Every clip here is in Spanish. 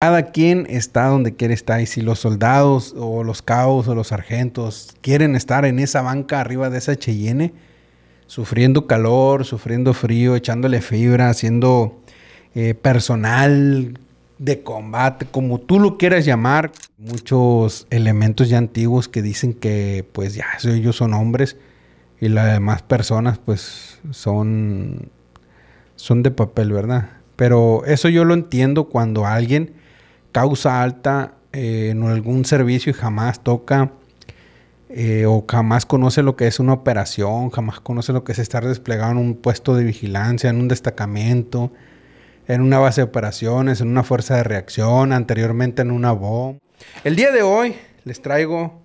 Cada quien está donde quiere estar y si los soldados o los caos o los sargentos quieren estar en esa banca arriba de esa Cheyenne, sufriendo calor, sufriendo frío, echándole fibra, haciendo eh, personal de combate, como tú lo quieras llamar, muchos elementos ya antiguos que dicen que pues ya ellos son hombres y las demás personas pues son son de papel, ¿verdad? Pero eso yo lo entiendo cuando alguien causa alta eh, en algún servicio y jamás toca eh, o jamás conoce lo que es una operación, jamás conoce lo que es estar desplegado en un puesto de vigilancia, en un destacamento, en una base de operaciones, en una fuerza de reacción, anteriormente en una bomba. El día de hoy les traigo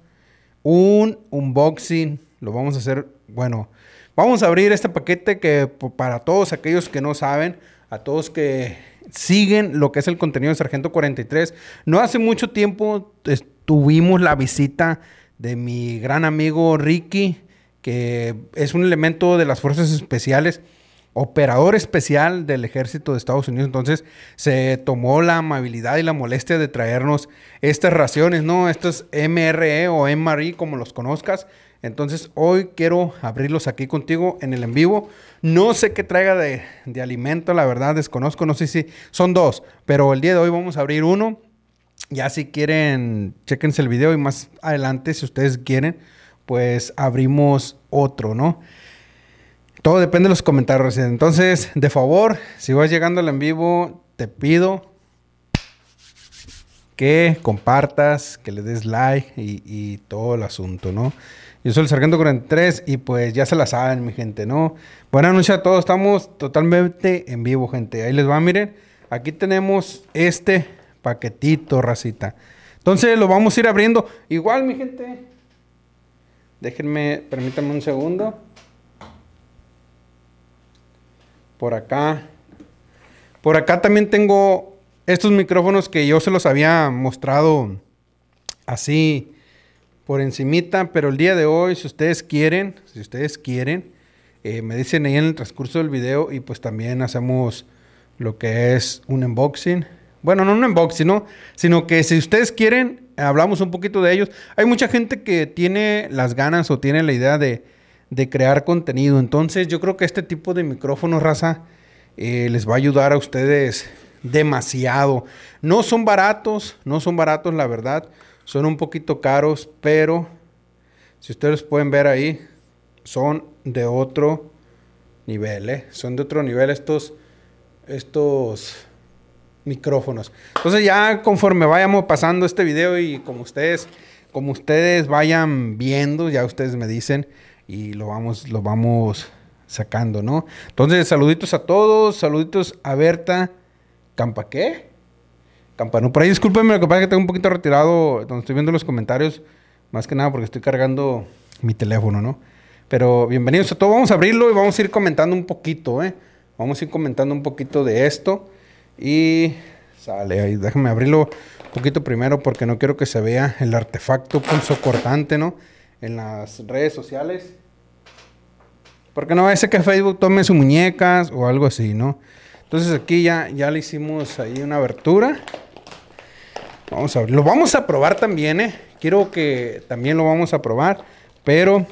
un unboxing, lo vamos a hacer, bueno, vamos a abrir este paquete que para todos aquellos que no saben, a todos que siguen lo que es el contenido de Sargento 43. No hace mucho tiempo tuvimos la visita de mi gran amigo Ricky, que es un elemento de las fuerzas especiales operador especial del ejército de Estados Unidos. Entonces se tomó la amabilidad y la molestia de traernos estas raciones, ¿no? Estos MRE o MRI como los conozcas, entonces hoy quiero abrirlos aquí contigo en el en vivo. No sé qué traiga de, alimento, la verdad desconozco, no sé si son dos, pero el día de hoy vamos a abrir uno. Ya si quieren, chequense el video y más adelante, si ustedes quieren, pues abrimos otro, ¿no? Todo depende de los comentarios. Entonces, de favor, si vas llegando al en vivo, te pido que compartas, que le des like y, y todo el asunto, ¿no? Yo soy el Sargento 43 y pues ya se la saben, mi gente, ¿no? Buenas noches a todos, estamos totalmente en vivo, gente. Ahí les va, miren. Aquí tenemos este paquetito, racita. Entonces lo vamos a ir abriendo. Igual, mi gente. Déjenme, permítanme un segundo. Por acá. Por acá también tengo estos micrófonos que yo se los había mostrado así por encimita, pero el día de hoy, si ustedes quieren, si ustedes quieren, eh, me dicen ahí en el transcurso del video y pues también hacemos lo que es un unboxing. Bueno, no un unboxing, Sino que si ustedes quieren, hablamos un poquito de ellos. Hay mucha gente que tiene las ganas o tiene la idea de, crear contenido. Entonces yo creo que este tipo de micrófonos, raza, eh, les va a ayudar a ustedes demasiado. No son baratos, no son baratos, la verdad. Son un poquito caros, pero si ustedes pueden ver ahí, son de otro nivel, ¿eh? Son de otro nivel estos, estos micrófonos. Entonces ya conforme vayamos pasando este video y como ustedes, como ustedes vayan viendo, ya ustedes me dicen y lo vamos, lo vamos sacando, ¿no? Entonces saluditos a todos, saluditos a Berta Campaqué. Campano. Por ahí discúlpenme, lo que pasa que tengo un poquito retirado donde estoy viendo los comentarios. Más que nada porque estoy cargando mi teléfono, ¿no? Pero bienvenidos a todo, Vamos a abrirlo y vamos a ir comentando un poquito, ¿eh? Vamos a ir comentando un poquito de esto. Y sale ahí. Déjame abrirlo un poquito primero porque no quiero que se vea el artefacto pulso cortante, ¿no? En las redes sociales. Porque no ese que Facebook tome sus muñecas o algo así, ¿no? Entonces aquí ya, ya le hicimos ahí una abertura. Lo vamos a probar también, ¿eh? Quiero que también lo vamos a probar. Pero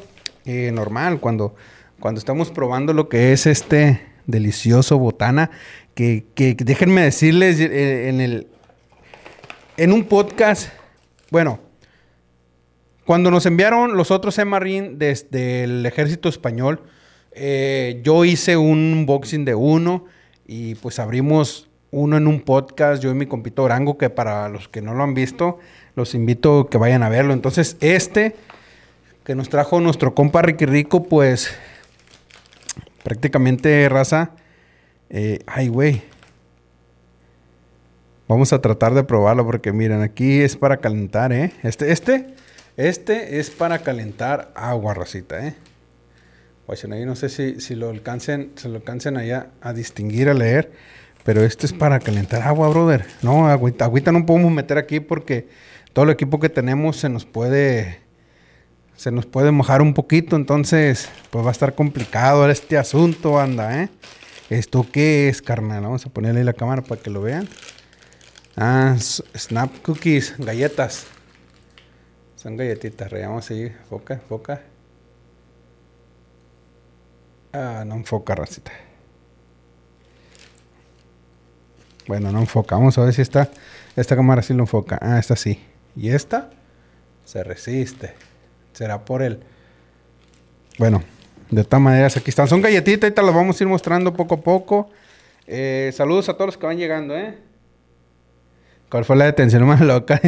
eh, normal, cuando, cuando estamos probando lo que es este delicioso botana, que, déjenme decirles eh, en En un podcast, bueno, cuando nos enviaron los otros marín desde el ejército español, eh, yo hice un unboxing de uno y pues abrimos uno en un podcast, yo y mi compito Orango, que para los que no lo han visto, los invito a que vayan a verlo. Entonces, este que nos trajo nuestro compa Ricky Rico, pues prácticamente raza. Eh, ay, güey. Vamos a tratar de probarlo porque miren, aquí es para calentar, ¿eh? Este, este, este es para calentar agua, racita, ¿eh? Pues, ahí no sé si, si, lo alcancen, se lo alcancen allá a distinguir, a leer. Pero este es para calentar agua, brother. No, agüita, agüita no podemos meter aquí porque todo el equipo que tenemos se nos puede se nos puede mojar un poquito, entonces pues va a estar complicado este asunto, anda, ¿eh? ¿Esto qué es, carnal? Vamos a ponerle la cámara para que lo vean. Ah, snap cookies, galletas. Son galletitas, a ahí, foca, foca. Ah, no enfoca, racita. Bueno, no enfoca. Vamos a ver si está. Esta cámara sí lo enfoca. Ah, esta sí. Y esta se resiste. Será por él. Bueno, de todas maneras, aquí están. Son galletitas, te las vamos a ir mostrando poco a poco. Eh, saludos a todos los que van llegando, ¿eh? ¿Cuál fue la detención más loca?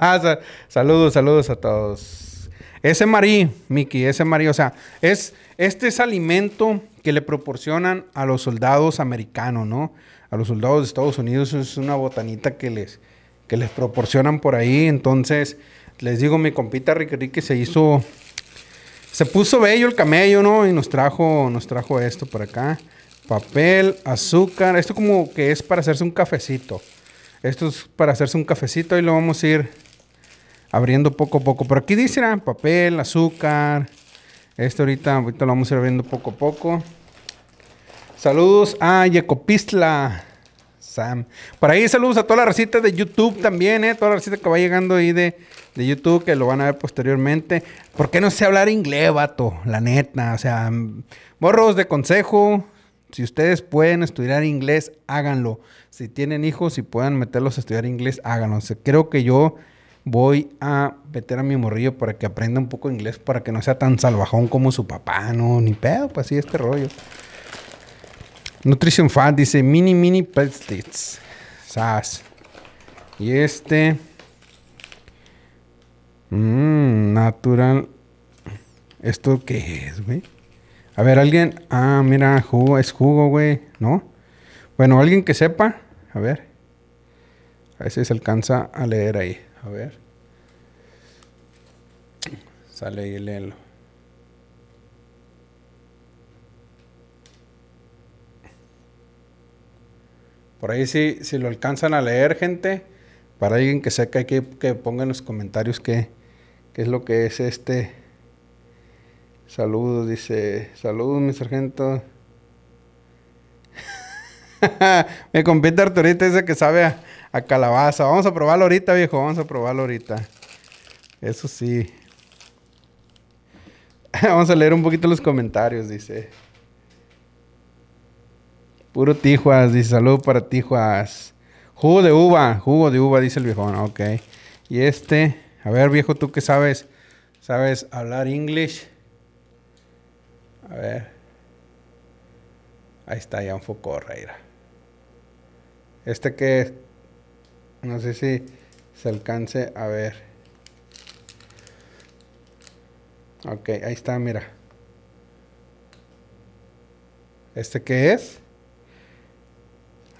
saludos, saludos a todos. Ese marí, Miki, ese marí, o sea, es, este es alimento que le proporcionan a los soldados americanos, ¿no? a los soldados de Estados Unidos es una botanita que les, que les proporcionan por ahí. Entonces, les digo, mi compita Ricky Ricky se hizo, se puso bello el camello, ¿no? Y nos trajo, nos trajo esto por acá. Papel, azúcar, esto como que es para hacerse un cafecito. Esto es para hacerse un cafecito y lo vamos a ir abriendo poco a poco. Por aquí dice, papel, azúcar. Esto ahorita, ahorita lo vamos a ir abriendo poco a poco. Saludos a Yecopistla. Sam. Por ahí saludos a toda la recita de YouTube también, ¿eh? Toda la recita que va llegando ahí de, YouTube, que lo van a ver posteriormente. ¿Por qué no sé hablar inglés, vato? La neta. O sea, Borros mm, de consejo. Si ustedes pueden estudiar inglés, háganlo. Si tienen hijos y puedan meterlos a estudiar inglés, háganlo. creo que yo voy a meter a mi morrillo para que aprenda un poco inglés, para que no sea tan salvajón como su papá, ¿no? Ni pedo, pues sí, este rollo. Nutrition Fat dice mini mini pellets. Sas. Y este. Mmm, natural. ¿Esto qué es, güey? A ver, alguien. Ah, mira, jugo, es jugo, güey. ¿No? Bueno, alguien que sepa. A ver. A ver si se alcanza a leer ahí. A ver. Sale y léelo. Por ahí si, si lo alcanzan a leer, gente, para alguien que sepa que, que ponga en los comentarios qué, es lo que es este. Saludos, dice. Saludos, mi sargento. me compita Arturita dice que sabe a, a, calabaza. Vamos a probarlo ahorita, viejo. Vamos a probarlo ahorita. Eso sí. Vamos a leer un poquito los comentarios, dice. Puro Tijuas, dice salud para Tijuas. Jugo de uva, jugo de uva, dice el viejón, ok. Y este, a ver viejo, tú que sabes, sabes hablar inglés. A ver. Ahí está, ya un foco, Reira. Este que es, no sé si se alcance a ver. Ok, ahí está, mira. ¿Este qué es?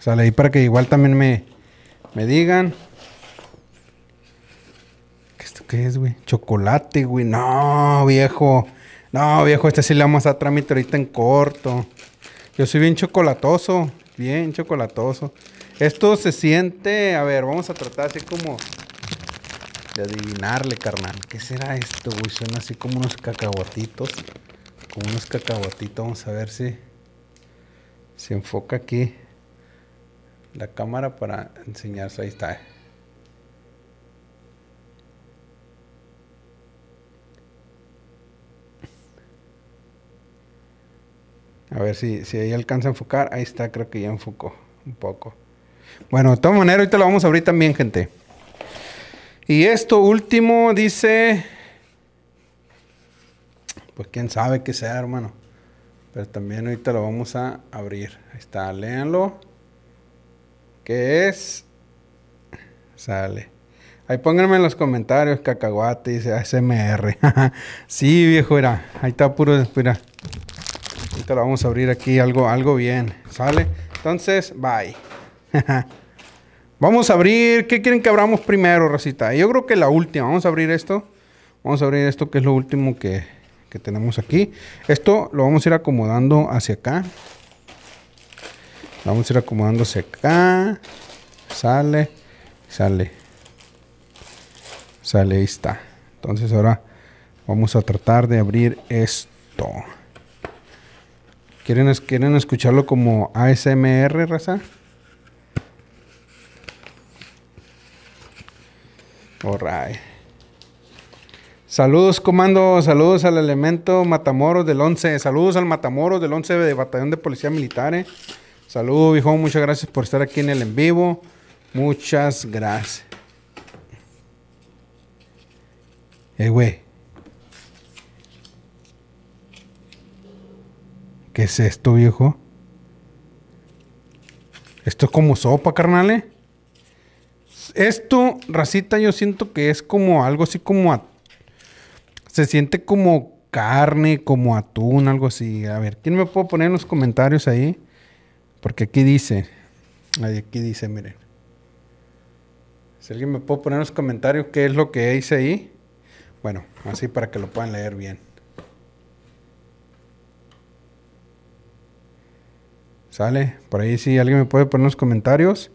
Sale ahí para que igual también me, me digan. ¿Esto qué es, güey? Chocolate, güey. No, viejo. No, viejo, este sí le vamos a trámite ahorita en corto. Yo soy bien chocolatoso. Bien chocolatoso. Esto se siente. A ver, vamos a tratar así como de adivinarle, carnal. ¿Qué será esto, güey? Suena así como unos cacahuatitos. Como unos cacahuatitos. Vamos a ver si se enfoca aquí la cámara para enseñarse. Ahí está. Eh. A ver si, si ahí alcanza a enfocar. Ahí está, creo que ya enfocó un poco. Bueno, de todas maneras, ahorita lo vamos a abrir también, gente. Y esto último dice. Pues quién sabe qué sea, hermano. Pero también ahorita lo vamos a abrir. Ahí está, léanlo que es... Sale. Ahí pónganme en los comentarios, cacahuate, dice smr sí, viejo, era. Ahí está puro, mira. Ahorita lo vamos a abrir aquí, algo, algo bien. ¿Sale? Entonces, bye. vamos a abrir. ¿Qué quieren que abramos primero, Rosita? Yo creo que la última. Vamos a abrir esto. Vamos a abrir esto que es lo último que, que tenemos aquí. Esto lo vamos a ir acomodando hacia acá. Vamos a ir acomodándose acá. Sale, sale. Sale, ahí está. Entonces ahora vamos a tratar de abrir esto. ¿Quieren, ¿Quieren escucharlo como ASMR, raza? Alright. Saludos, comando. Saludos al elemento Matamoros del 11. Saludos al Matamoros del 11 de Batallón de Policía militares. Eh. Saludos, viejo. Muchas gracias por estar aquí en el en vivo. Muchas gracias. Eh, güey. ¿Qué es esto, viejo? Esto es como sopa, carnale. Eh? Esto, racita, yo siento que es como algo así como... Se siente como carne, como atún, algo así. A ver, ¿quién me puede poner en los comentarios ahí? Porque aquí dice, aquí dice, miren. Si alguien me puede poner los comentarios qué es lo que hice ahí. Bueno, así para que lo puedan leer bien. ¿Sale? Por ahí si sí, alguien me puede poner los comentarios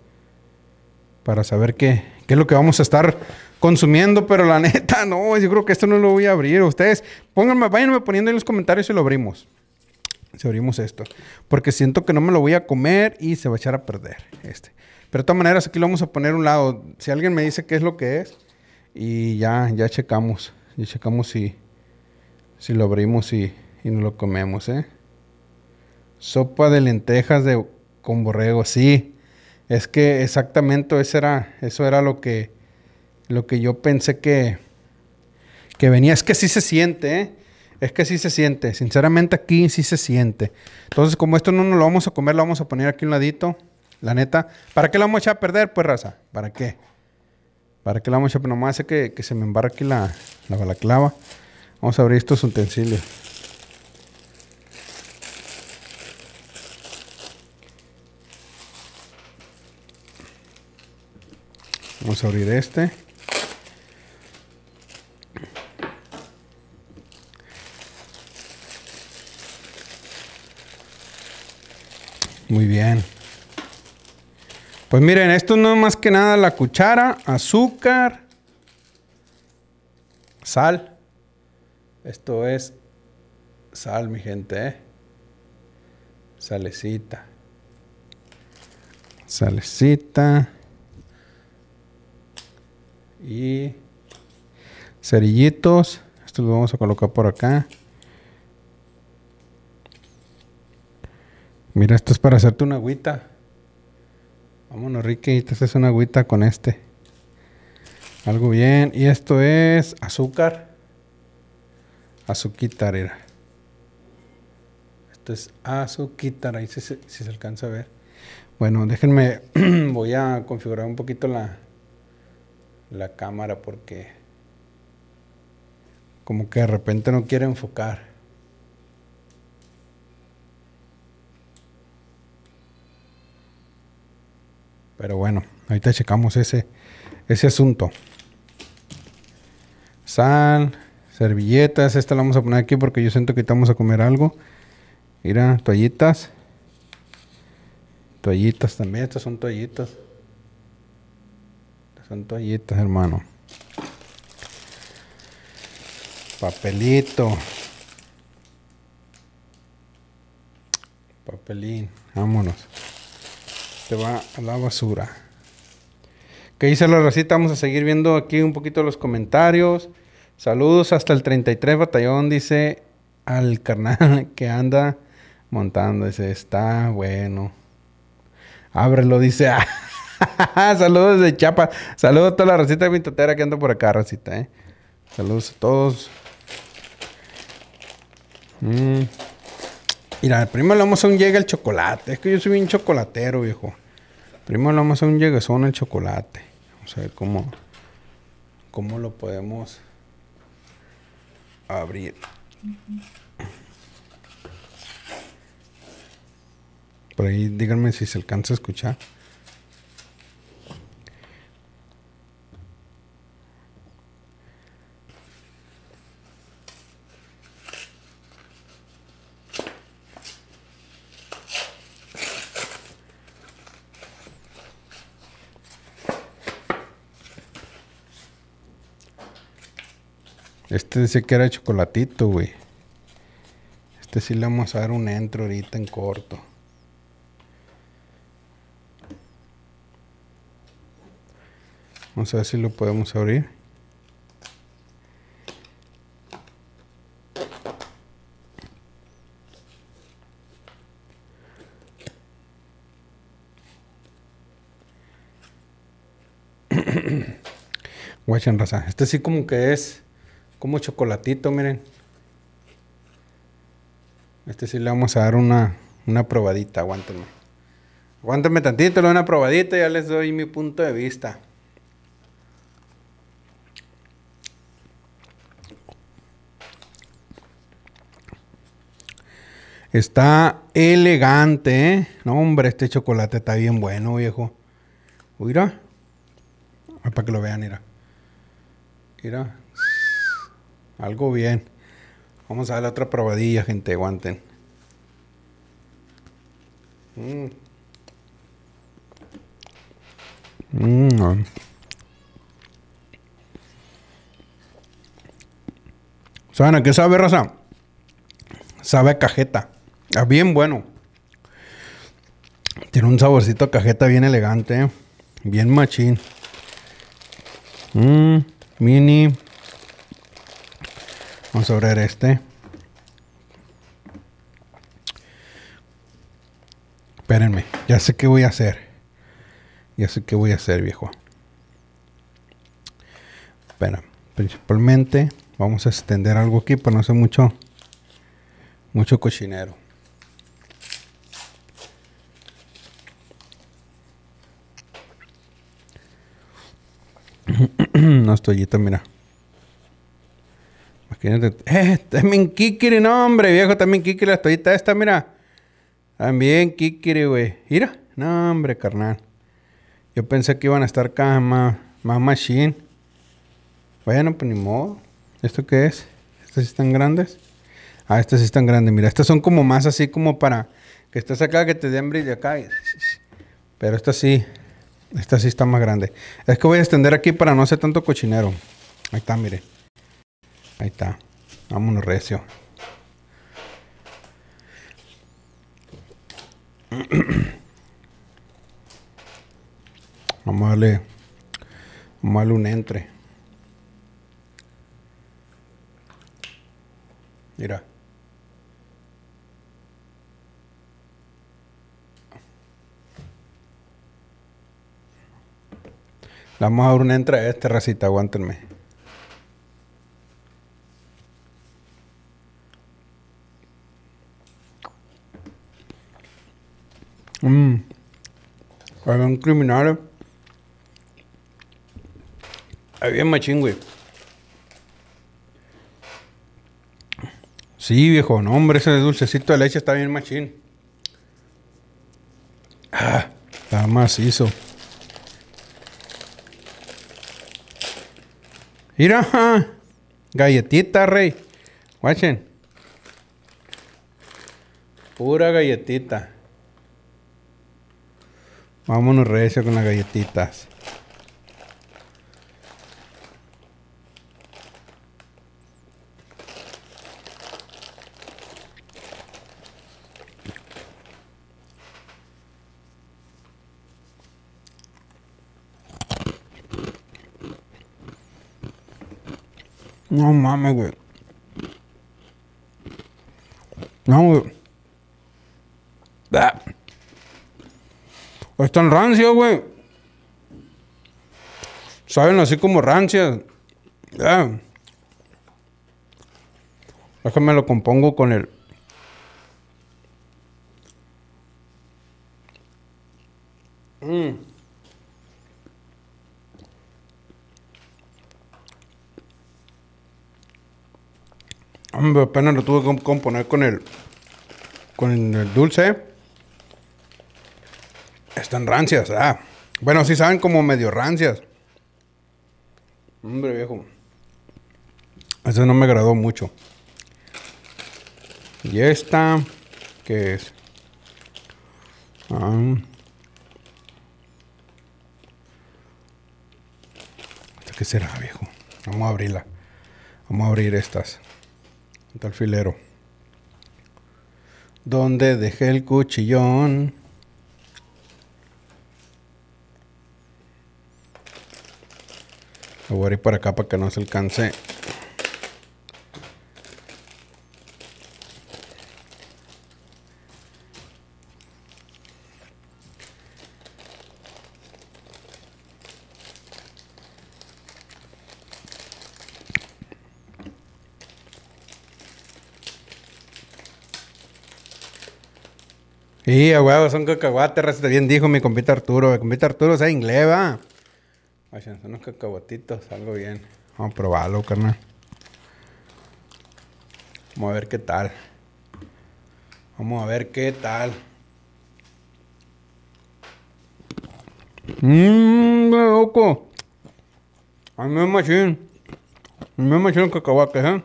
para saber qué, es lo que vamos a estar consumiendo, pero la neta, no, yo creo que esto no lo voy a abrir. Ustedes, pónganme, váyanme poniendo en los comentarios y lo abrimos si abrimos esto. Porque siento que no me lo voy a comer y se va a echar a perder este. Pero de todas maneras, aquí lo vamos a poner a un lado. Si alguien me dice qué es lo que es, y ya, ya checamos. Ya checamos si, si lo abrimos y, y no lo comemos, ¿eh? Sopa de lentejas de, con borrego, sí. Es que exactamente eso era, eso era lo que, lo que yo pensé que, que venía. Es que sí se siente, ¿eh? Es que sí se siente. Sinceramente, aquí sí se siente. Entonces, como esto no nos lo vamos a comer, lo vamos a poner aquí un ladito. La neta. ¿Para qué lo vamos a echar a perder, pues, raza? ¿Para qué? ¿Para qué lo vamos a echar? Pero nomás hace que, que, se me embarque aquí la, la balaclava. Vamos a abrir estos utensilios. Vamos a abrir este. Muy bien. Pues miren, esto no es más que nada la cuchara, azúcar, sal. Esto es sal, mi gente. ¿eh? Salecita. Salecita. Y cerillitos. Esto lo vamos a colocar por acá. Mira, esto es para hacerte una agüita. Vámonos, Ricky, te haces una agüita con este. Algo bien. Y esto es azúcar. Azuquitarera. Esto es azuquitarera. ahí si se, si se alcanza a ver. Bueno, déjenme, voy a configurar un poquito la, la cámara porque como que de repente no quiere enfocar. Pero bueno, ahorita checamos ese, ese asunto. Sal, servilletas. Esta la vamos a poner aquí porque yo siento que estamos a comer algo. Mira, toallitas. Toallitas también. Estas son toallitas. son toallitas, hermano. Papelito. Papelín. Vámonos te va a la basura. ¿Qué dice la recita? Vamos a seguir viendo aquí un poquito los comentarios. Saludos hasta el 33 Batallón, dice al carnal que anda montando. Dice, está bueno. Ábrelo, dice. Saludos de chapa Saludos a toda la recita de que anda por acá, recita. Eh. Saludos a todos. Mm. Mira, primero le vamos a un llega el chocolate. Es que yo soy un chocolatero, viejo. Primero le vamos a un son el chocolate. Vamos a ver cómo, cómo lo podemos abrir. Por ahí díganme si se alcanza a escuchar. Este decía que era chocolatito, güey. Este sí le vamos a dar un entro ahorita en corto. Vamos a ver si lo podemos abrir. Guachen raza. Este sí como que es como chocolatito, miren. Este sí le vamos a dar una, probadita, aguántenme. Aguántenme tantito, le doy una probadita y ya les doy mi punto de vista. Está elegante, ¿eh? No, hombre, este chocolate está bien bueno, viejo. Mira. Ah, para que lo vean, mira. Mira. Algo bien. Vamos a darle otra probadilla, gente. Aguanten. Mm. Mm, ¿Saben a qué sabe, raza? Sabe cajeta. Ah, bien bueno. Tiene un saborcito a cajeta bien elegante. Bien machín. Mm, mini. Vamos a abrir este. Espérenme, ya sé qué voy a hacer. Ya sé qué voy a hacer, viejo. Espera, principalmente vamos a extender algo aquí para no hacer mucho, mucho cochinero. estoy toallita, también. Eh, también Kikiri, no, hombre, viejo, también Kikiri, la toallita esta, mira. También Kikiri, güey. Mira, no, hombre, carnal. Yo pensé que iban a estar acá más, más machine. Bueno, pues ni modo. ¿Esto qué es? ¿Estas sí están grandes? Ah, estas sí están grandes. Mira, estas son como más así como para que estás acá, que te den brillo acá. Pero esta sí, esta sí está más grande. Es que voy a extender aquí para no hacer tanto cochinero. Ahí está, mire. Ahí está. Vámonos recio. Vamos a darle, vamos a un entre. Mira. vamos a dar un entre a este recita, aguántenme. un criminal. Había machín, güey. Sí, viejo, no, hombre, ese dulcecito de leche está bien machín. Ah, está macizo. Mira, galletita, rey. Guachen. Pura galletita. Vámonos recio con las galletitas. No mames, güey. No, están rancias, güey. Saben así como rancias. Ya. Déjame lo compongo con el. Mm. Hombre, apenas lo tuve que componer con el. con el dulce. Están rancias, ah. Bueno, si saben como medio rancias. Hombre viejo. Eso no me agradó mucho. Y esta, ¿qué es? Ah. Esta ¿Qué será, viejo? Vamos a abrirla. Vamos a abrir estas. Está el Donde dejé el cuchillón. voy a ir para acá para que no se alcance. Y a Son son cacahuates, bien dijo mi compita Arturo. Mi compita Arturo se inglés, Ay, son unos cacahuatitos, algo bien. Vamos a probarlo, carnal. Vamos a ver qué tal. Vamos a ver qué tal. Mmm, loco. A mí me machín. A mí me machín cacahuates, ¿eh?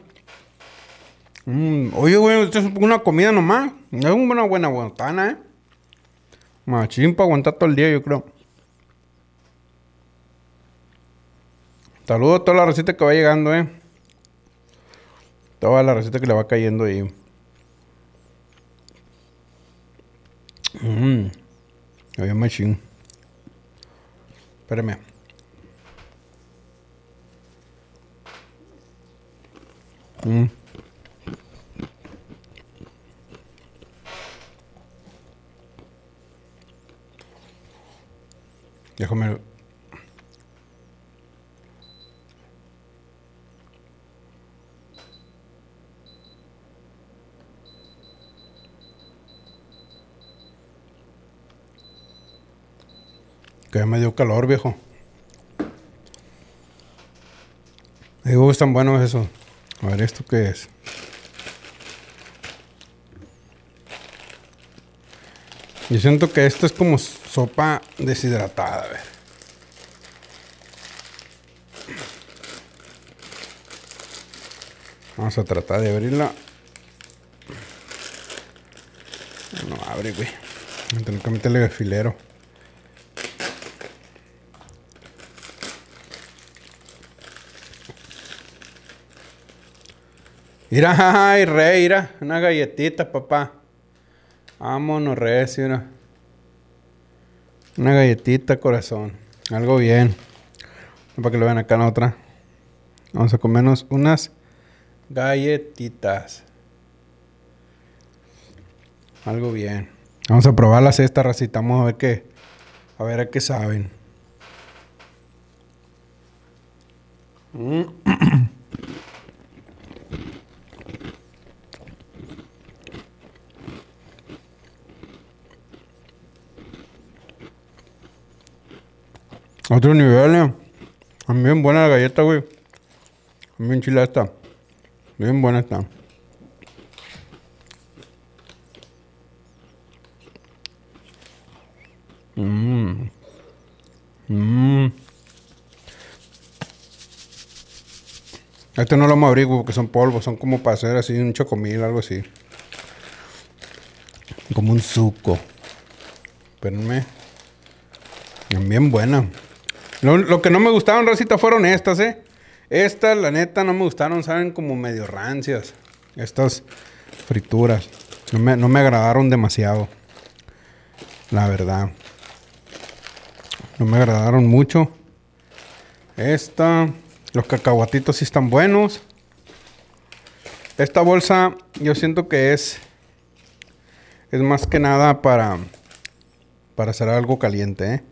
mmm oye, güey, esto es una comida nomás. Es una buena guantana, ¿eh? Machín para aguantar todo el día, yo creo. Saludos a toda la receta que va llegando, eh. Toda la receta que le va cayendo ahí. Mmm. Había Machine. Espérame. Mmm. Déjame Que ya me dio calor, viejo. Digo, tan buenos eso. A ver, ¿esto qué es? Yo siento que esto es como sopa deshidratada, a ver. Vamos a tratar de abrirla. No abre, güey. Tengo que meterle el filero. Mira, ay, rey, mira. Una galletita, papá. Vámonos, rey, mira. Una galletita, corazón. Algo bien. Para que lo vean acá en la otra. Vamos a comernos unas galletitas. Algo bien. Vamos a probarlas esta racita. Vamos a ver qué. A ver a qué saben. Otro nivel, eh. bien buena la galleta, güey. bien chila esta. Bien buena esta. Mmm. Mmm. Este no lo vamos a abrir, güey, porque son polvos. Son como para hacer así un chocomil, algo así. Como un suco. Espérenme. Bien buena. Lo, que no me gustaron, recita, fueron estas, ¿eh? Estas, la neta, no me gustaron. Saben como medio rancias. Estas frituras. No me, no me agradaron demasiado. La verdad. No me agradaron mucho. Esta. Los cacahuatitos sí están buenos. Esta bolsa yo siento que es es más que nada para para hacer algo caliente, ¿eh?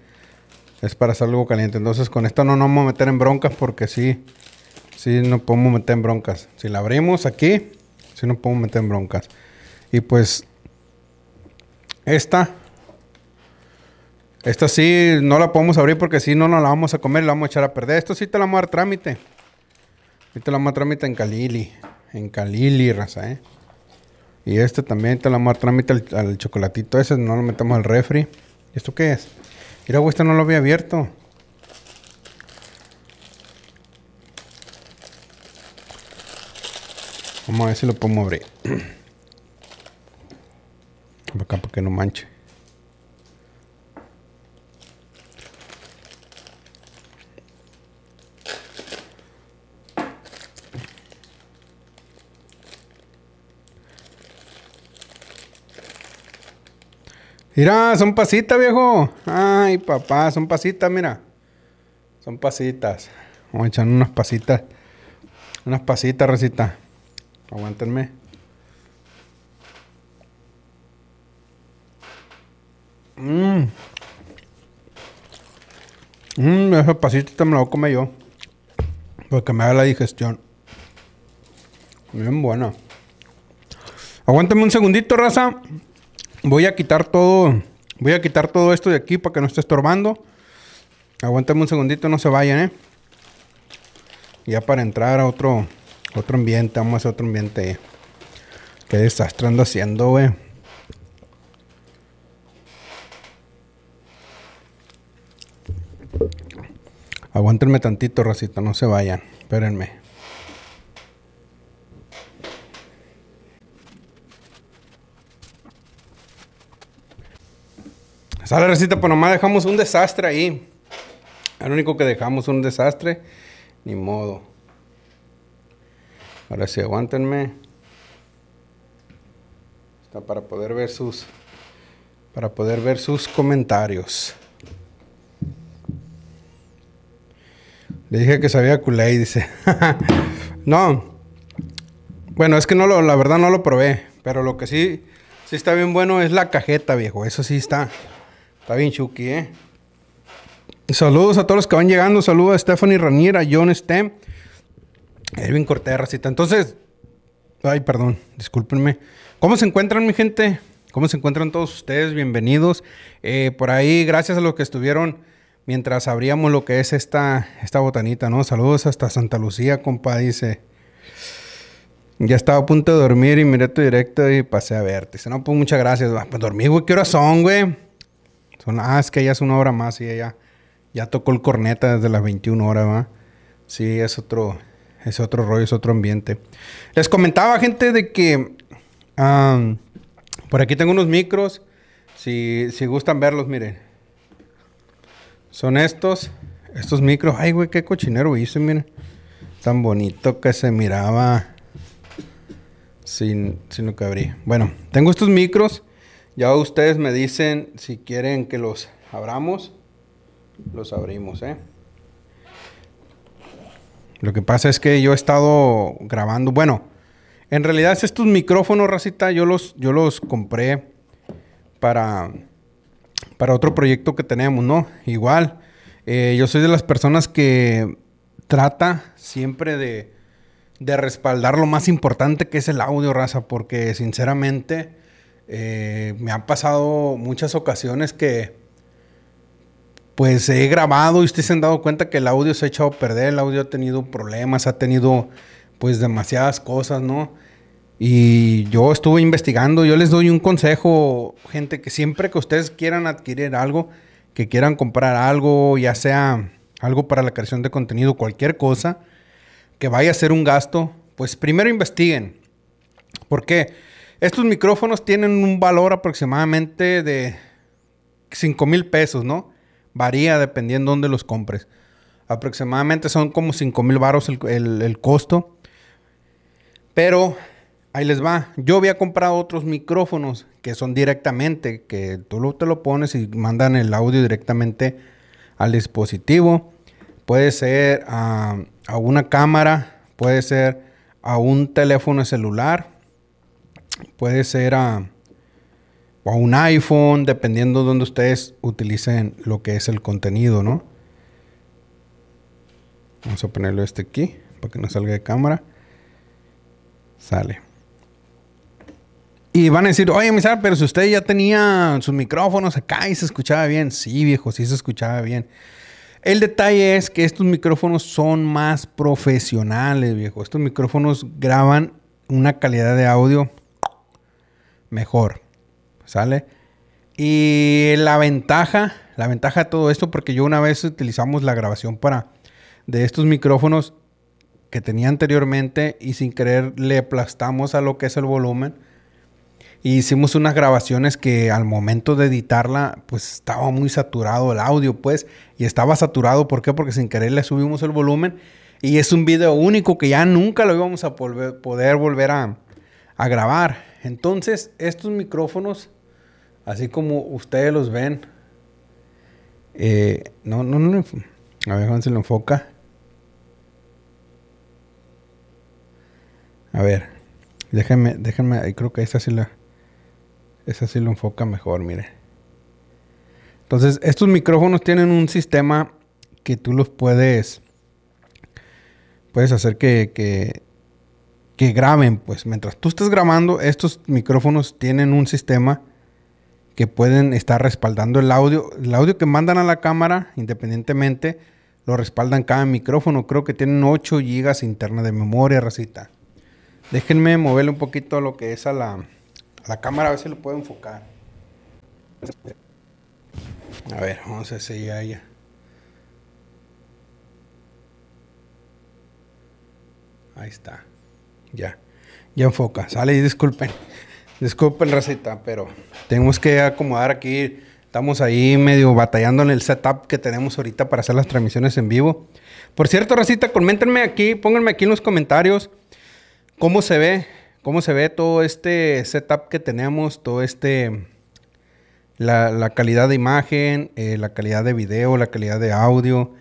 Es para hacer algo caliente. Entonces con esta no nos vamos a meter en broncas porque sí, sí no podemos meter en broncas. Si la abrimos aquí, sí no podemos meter en broncas. Y pues esta, esta sí no la podemos abrir porque si no, no la vamos a comer, la vamos a echar a perder. Esto sí te la vamos a dar trámite. Y te la vamos a dar trámite en Calili. En Calili, raza, ¿eh? Y este también te la vamos a dar trámite al, chocolatito. Ese no lo metemos al refri. ¿Esto qué es? Mira, güey, no lo había abierto. Vamos a ver si lo puedo abrir. acá, para que no manche. Mira, son pasitas, viejo. Ay, papá, son pasitas, mira. Son pasitas. Vamos a echar unas pasitas. Unas pasitas, recita. Aguántenme. Mmm. Mmm, esa pasita me la voy a comer yo. Porque me da la digestión. Bien buena. Aguántame un segundito, raza. Voy a quitar todo. Voy a quitar todo esto de aquí para que no esté estorbando. Aguántame un segundito, no se vayan, ¿eh? Ya para entrar a otro, otro ambiente. Vamos a otro ambiente. Que desastre haciendo, güey. Aguántenme tantito, racita, no se vayan. Espérenme. Sale recita, pues nomás dejamos un desastre ahí. El único que dejamos un desastre. Ni modo. Ahora sí, aguántenme. Está para poder ver sus. Para poder ver sus comentarios. Le dije que sabía culé y dice. no. Bueno, es que no lo, la verdad no lo probé. Pero lo que sí, sí está bien bueno es la cajeta, viejo. Eso sí está. Está bien Chucky, ¿eh? Saludos a todos los que van llegando. Saludos a Stephanie Ranier, a John Stem, Edwin Cortés, Entonces, ay, perdón, discúlpenme. ¿Cómo se encuentran, mi gente? ¿Cómo se encuentran todos ustedes? Bienvenidos. Eh, por ahí, gracias a los que estuvieron mientras abríamos lo que es esta, esta botanita, ¿no? Saludos hasta Santa Lucía, compa, dice. Ya estaba a punto de dormir y miré tu directo y pasé a verte. Dice, no, pues muchas gracias. pues dormí, güey. ¿Qué horas son, güey? ah, es que ya es una hora más y ella ya tocó el corneta desde las 21 horas, ¿va? Sí, es otro, es otro rollo, es otro ambiente. Les comentaba, gente, de que por aquí tengo unos micros. Si, si gustan verlos, miren. Son estos, estos micros. Ay, güey, qué cochinero hice, miren. Tan bonito que se miraba sin, sin lo que abrí. Bueno, tengo estos micros ya ustedes me dicen si quieren que los abramos. Los abrimos, ¿eh? Lo que pasa es que yo he estado grabando. Bueno, en realidad estos micrófonos, Racita, yo los, yo los compré para, para otro proyecto que tenemos, ¿no? Igual, eh, yo soy de las personas que trata siempre de, de respaldar lo más importante que es el audio, raza, porque sinceramente eh, me han pasado muchas ocasiones que pues he grabado y ustedes se han dado cuenta que el audio se ha echado a perder, el audio ha tenido problemas, ha tenido pues demasiadas cosas, ¿no? Y yo estuve investigando, yo les doy un consejo, gente, que siempre que ustedes quieran adquirir algo, que quieran comprar algo, ya sea algo para la creación de contenido, cualquier cosa, que vaya a ser un gasto, pues primero investiguen. ¿Por qué? Estos micrófonos tienen un valor aproximadamente de 5 mil pesos, ¿no? Varía dependiendo dónde los compres. Aproximadamente son como 5 mil baros el, costo. Pero ahí les va. Yo había comprado otros micrófonos que son directamente, que tú te lo pones y mandan el audio directamente al dispositivo. Puede ser a, a, una cámara, puede ser a un teléfono celular, Puede ser a, un iPhone, dependiendo de donde ustedes utilicen lo que es el contenido, ¿no? Vamos a ponerlo este aquí para que no salga de cámara. Sale. Y van a decir, oye, Misar, pero si usted ya tenía sus micrófonos acá y se escuchaba bien. Sí, viejo, sí se escuchaba bien. El detalle es que estos micrófonos son más profesionales, viejo. Estos micrófonos graban una calidad de audio mejor. ¿Sale? Y la ventaja, la ventaja de todo esto, porque yo una vez utilizamos la grabación para de estos micrófonos que tenía anteriormente y sin querer le aplastamos a lo que es el volumen. E hicimos unas grabaciones que al momento de editarla, pues estaba muy saturado el audio, pues. Y estaba saturado, ¿por qué? Porque sin querer le subimos el volumen. Y es un video único que ya nunca lo íbamos a poder volver a, a grabar. Entonces, estos micrófonos, así como ustedes los ven, eh, no, no, no, a ver, se lo enfoca. A ver, déjenme, déjenme, creo que esta sí la, esa sí lo enfoca mejor, mire. Entonces, estos micrófonos tienen un sistema que tú los puedes, puedes hacer que que graben, pues mientras tú estás grabando, estos micrófonos tienen un sistema que pueden estar respaldando el audio. El audio que mandan a la cámara, independientemente, lo respaldan cada micrófono. Creo que tienen 8 GB interna de memoria, Recita, Déjenme moverle un poquito lo que es a la, a la cámara, a ver si lo puedo enfocar. A ver, vamos a seguir ahí. Ahí está ya. Ya enfoca. Sale y disculpen. Disculpen, racita, pero tenemos que acomodar aquí. Estamos ahí medio batallando en el setup que tenemos ahorita para hacer las transmisiones en vivo. Por cierto, Racita, coméntenme aquí, pónganme aquí en los comentarios cómo se ve, cómo se ve todo este setup que tenemos, todo este, la, calidad de imagen, eh, la calidad de video, la calidad de audio,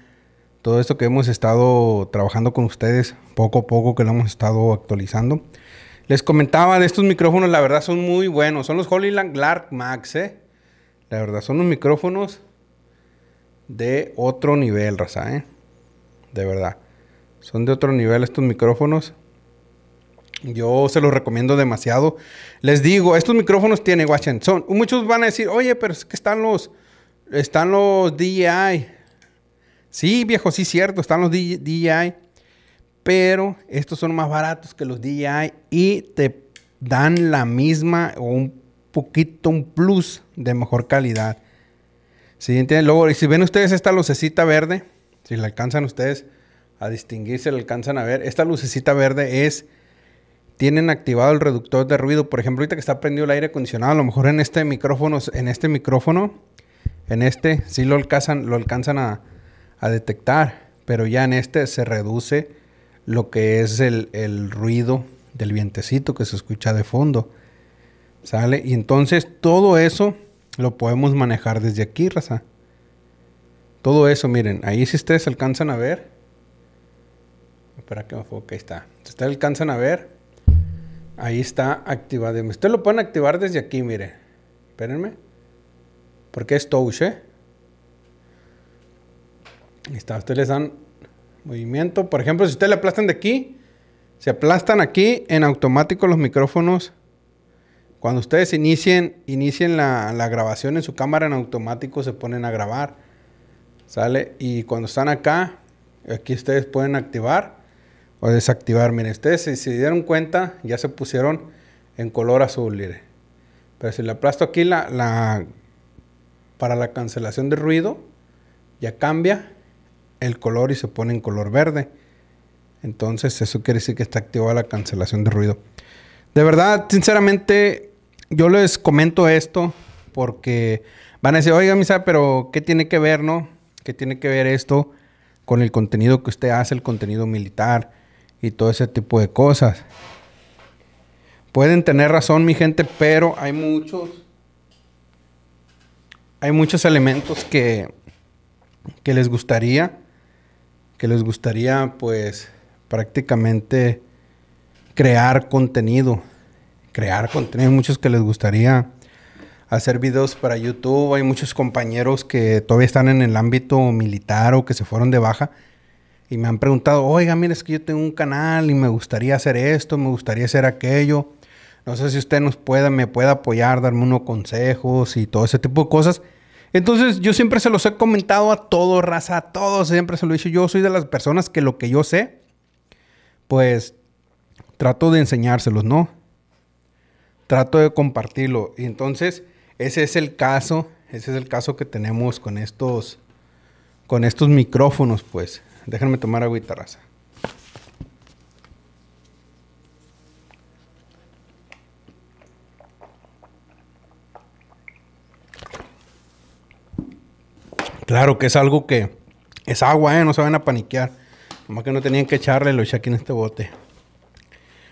todo esto que hemos estado trabajando con ustedes, poco a poco que lo hemos estado actualizando. Les comentaba estos micrófonos, la verdad son muy buenos. Son los Hollyland Lark Max, ¿eh? La verdad, son unos micrófonos de otro nivel, raza, ¿eh? De verdad. Son de otro nivel estos micrófonos. Yo se los recomiendo demasiado. Les digo, estos micrófonos tienen, guachen, Muchos van a decir, oye, pero es que están los... Están los DJI. Sí, viejo, sí, cierto, están los DJI, pero estos son más baratos que los DJI y te dan la misma o un poquito, un plus de mejor calidad. ¿Sí entienden? Luego, y si ven ustedes esta lucecita verde, si la alcanzan ustedes a distinguir, la alcanzan a ver, esta lucecita verde es tienen activado el reductor de ruido. Por ejemplo, ahorita que está prendido el aire acondicionado, a lo mejor en este micrófono, en este micrófono, en este, Si lo alcanzan, lo alcanzan a, a detectar, pero ya en este se reduce lo que es el, el ruido del vientecito que se escucha de fondo. ¿Sale? Y entonces todo eso lo podemos manejar desde aquí, raza. Todo eso, miren, ahí si ustedes alcanzan a ver. Espera que me enfoque, ahí está. Si ustedes alcanzan a ver, ahí está activado. Ustedes lo pueden activar desde aquí, miren. Espérenme. Porque es touch, ¿eh? está, ustedes les dan movimiento. Por ejemplo, si ustedes le aplastan de aquí, se aplastan aquí en automático los micrófonos. Cuando ustedes inicien, inicien la, grabación en su cámara, en automático se ponen a grabar. ¿Sale? Y cuando están acá, aquí ustedes pueden activar o desactivar. Miren, ustedes si se dieron cuenta, ya se pusieron en color azul, Pero si le aplasto aquí la, la para la cancelación de ruido, ya cambia el color y se pone en color verde. Entonces eso quiere decir que está activada la cancelación de ruido. De verdad, sinceramente, yo les comento esto porque van a decir, oiga, misa, pero ¿qué tiene que ver, no? ¿Qué tiene que ver esto con el contenido que usted hace, el contenido militar y todo ese tipo de cosas? Pueden tener razón, mi gente, pero hay muchos. Hay muchos elementos que, que les gustaría que les gustaría pues prácticamente crear contenido, crear contenido, hay muchos que les gustaría hacer videos para YouTube, hay muchos compañeros que todavía están en el ámbito militar o que se fueron de baja y me han preguntado, oiga, mire, es que yo tengo un canal y me gustaría hacer esto, me gustaría hacer aquello. No sé si usted nos pueda, me puede apoyar, darme unos consejos y todo ese tipo de cosas. Entonces, yo siempre se los he comentado a todo, raza, a todos, siempre se lo he dicho. Yo soy de las personas que lo que yo sé, pues trato de enseñárselos, ¿no? Trato de compartirlo. Y entonces, ese es el caso, ese es el caso que tenemos con estos, con estos micrófonos, pues. Déjenme tomar agüita, raza. Claro que es algo que es agua, ¿eh? No se van a paniquear. Nomás que no tenían que echarle, lo eché aquí en este bote.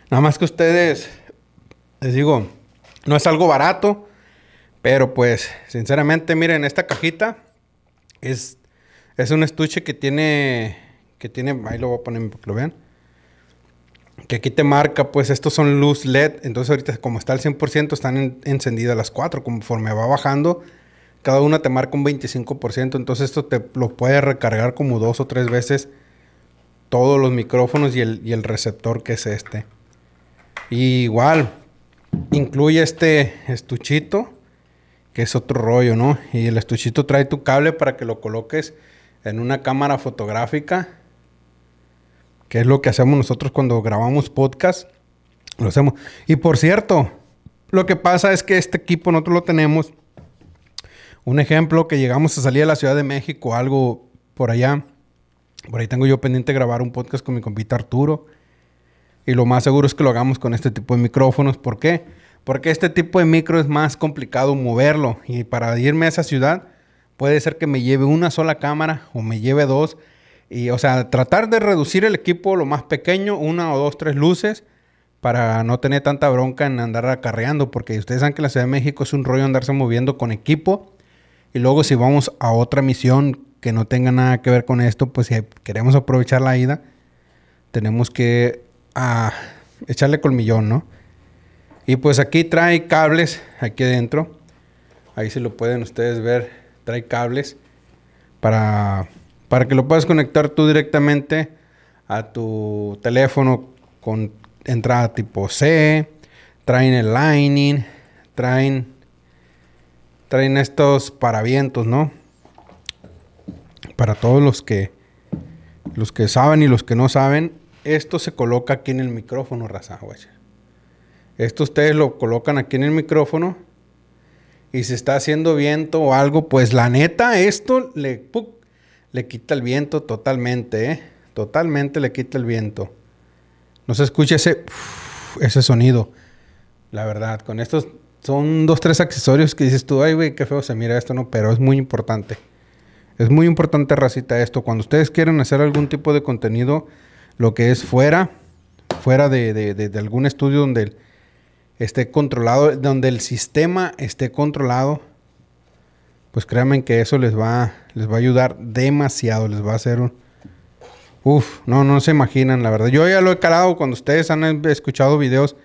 Nada más que ustedes, les digo, no es algo barato, pero pues, sinceramente, miren, esta cajita es, es un estuche que tiene, que tiene, ahí lo voy a poner para que lo vean. Que aquí te marca, pues estos son luz LED, entonces ahorita como está al 100%, están encendidas las cuatro. conforme va bajando cada una te marca un 25%, entonces esto te lo puede recargar como dos o tres veces todos los micrófonos y el, receptor que es este. igual, incluye este estuchito, que es otro rollo, ¿no? Y el estuchito trae tu cable para que lo coloques en una cámara fotográfica, que es lo que hacemos nosotros cuando grabamos podcast. Lo hacemos. Y por cierto, lo que pasa es que este equipo nosotros lo tenemos un ejemplo, que llegamos a salir a la Ciudad de México, algo por allá. Por ahí tengo yo pendiente grabar un podcast con mi compita Arturo. Y lo más seguro es que lo hagamos con este tipo de micrófonos. ¿Por qué? Porque este tipo de micro es más complicado moverlo. Y para irme a esa ciudad, puede ser que me lleve una sola cámara o me lleve dos. Y, o sea, tratar de reducir el equipo lo más pequeño, una o dos, tres luces, para no tener tanta bronca en andar acarreando. Porque ustedes saben que la Ciudad de México es un rollo andarse moviendo con equipo. Y luego si vamos a otra misión que no tenga nada que ver con esto, pues si queremos aprovechar la ida, tenemos que ah, echarle colmillón, ¿no? Y pues aquí trae cables, aquí adentro. Ahí se lo pueden ustedes ver. Trae cables para, para que lo puedas conectar tú directamente a tu teléfono con entrada tipo C. Traen el Lightning, traen traen estos para vientos, ¿no? Para todos los que los que saben y los que no saben, esto se coloca aquí en el micrófono, raza, Esto ustedes lo colocan aquí en el micrófono y si está haciendo viento o algo, pues la neta esto le le quita el viento totalmente, ¿eh? Totalmente le quita el viento. No se escucha ese ese sonido. La verdad, con estos son dos, tres accesorios que dices tú, ay, güey, qué feo se mira esto, ¿no? Pero es muy importante. Es muy importante, racita, esto. Cuando ustedes quieren hacer algún tipo de contenido, lo que es fuera, fuera de, algún estudio donde esté controlado, donde el sistema esté controlado, pues créanme que eso les va, les va a ayudar demasiado, les va a hacer un... Uf, no, no se imaginan, la verdad. Yo ya lo he calado cuando ustedes han escuchado videos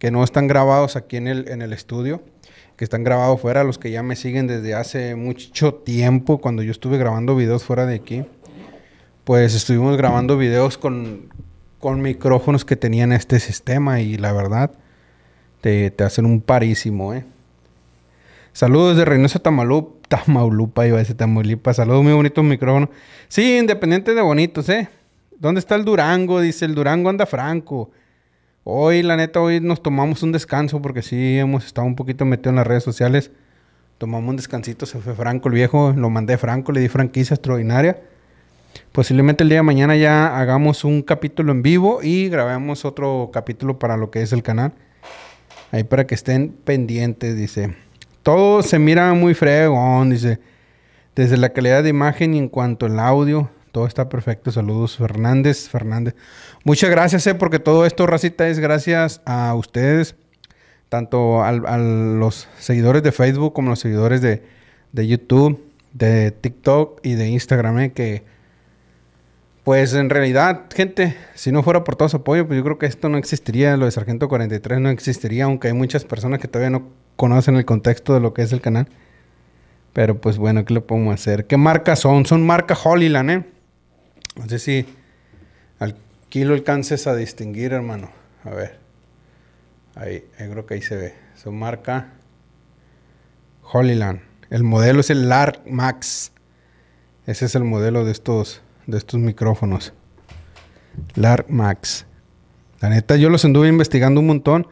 que no están grabados aquí en el, en el estudio, que están grabados fuera, los que ya me siguen desde hace mucho tiempo, cuando yo estuve grabando videos fuera de aquí, pues estuvimos grabando videos con, micrófonos que tenían este sistema y la verdad, te, hacen un parísimo, ¿eh? Saludos de Reynoso, Tamalup, Tamaulupa iba a ese Tamaulipa. Saludos, muy bonito micrófono. Sí, independiente de bonitos, ¿eh? ¿Dónde está el Durango? Dice, el Durango anda franco. Hoy, la neta, hoy nos tomamos un descanso porque sí hemos estado un poquito metidos en las redes sociales. Tomamos un descansito, se fue Franco el viejo, lo mandé Franco, le di franquicia extraordinaria. Posiblemente el día de mañana ya hagamos un capítulo en vivo y grabemos otro capítulo para lo que es el canal. Ahí para que estén pendientes, dice. Todo se mira muy fregón, dice. Desde la calidad de imagen y en cuanto al audio, todo está perfecto. Saludos, Fernández. Fernández. Muchas gracias, eh, porque todo esto, Racita, es gracias a ustedes, tanto a los seguidores de Facebook como a los seguidores de, YouTube, de TikTok y de Instagram, eh, que pues en realidad, gente, si no fuera por todo su apoyo, pues yo creo que esto no existiría, lo de Sargento 43 no existiría, aunque hay muchas personas que todavía no conocen el contexto de lo que es el canal. Pero pues bueno, ¿qué lo podemos hacer? ¿Qué marcas son? Son marca Hollyland, ¿eh? No sé si aquí lo alcances a distinguir, hermano. A ver. Ahí, creo que ahí se ve. Su marca Holyland. El modelo es el Lark Max. Ese es el modelo de estos, de estos micrófonos. Lark Max. La neta, yo los anduve investigando un montón.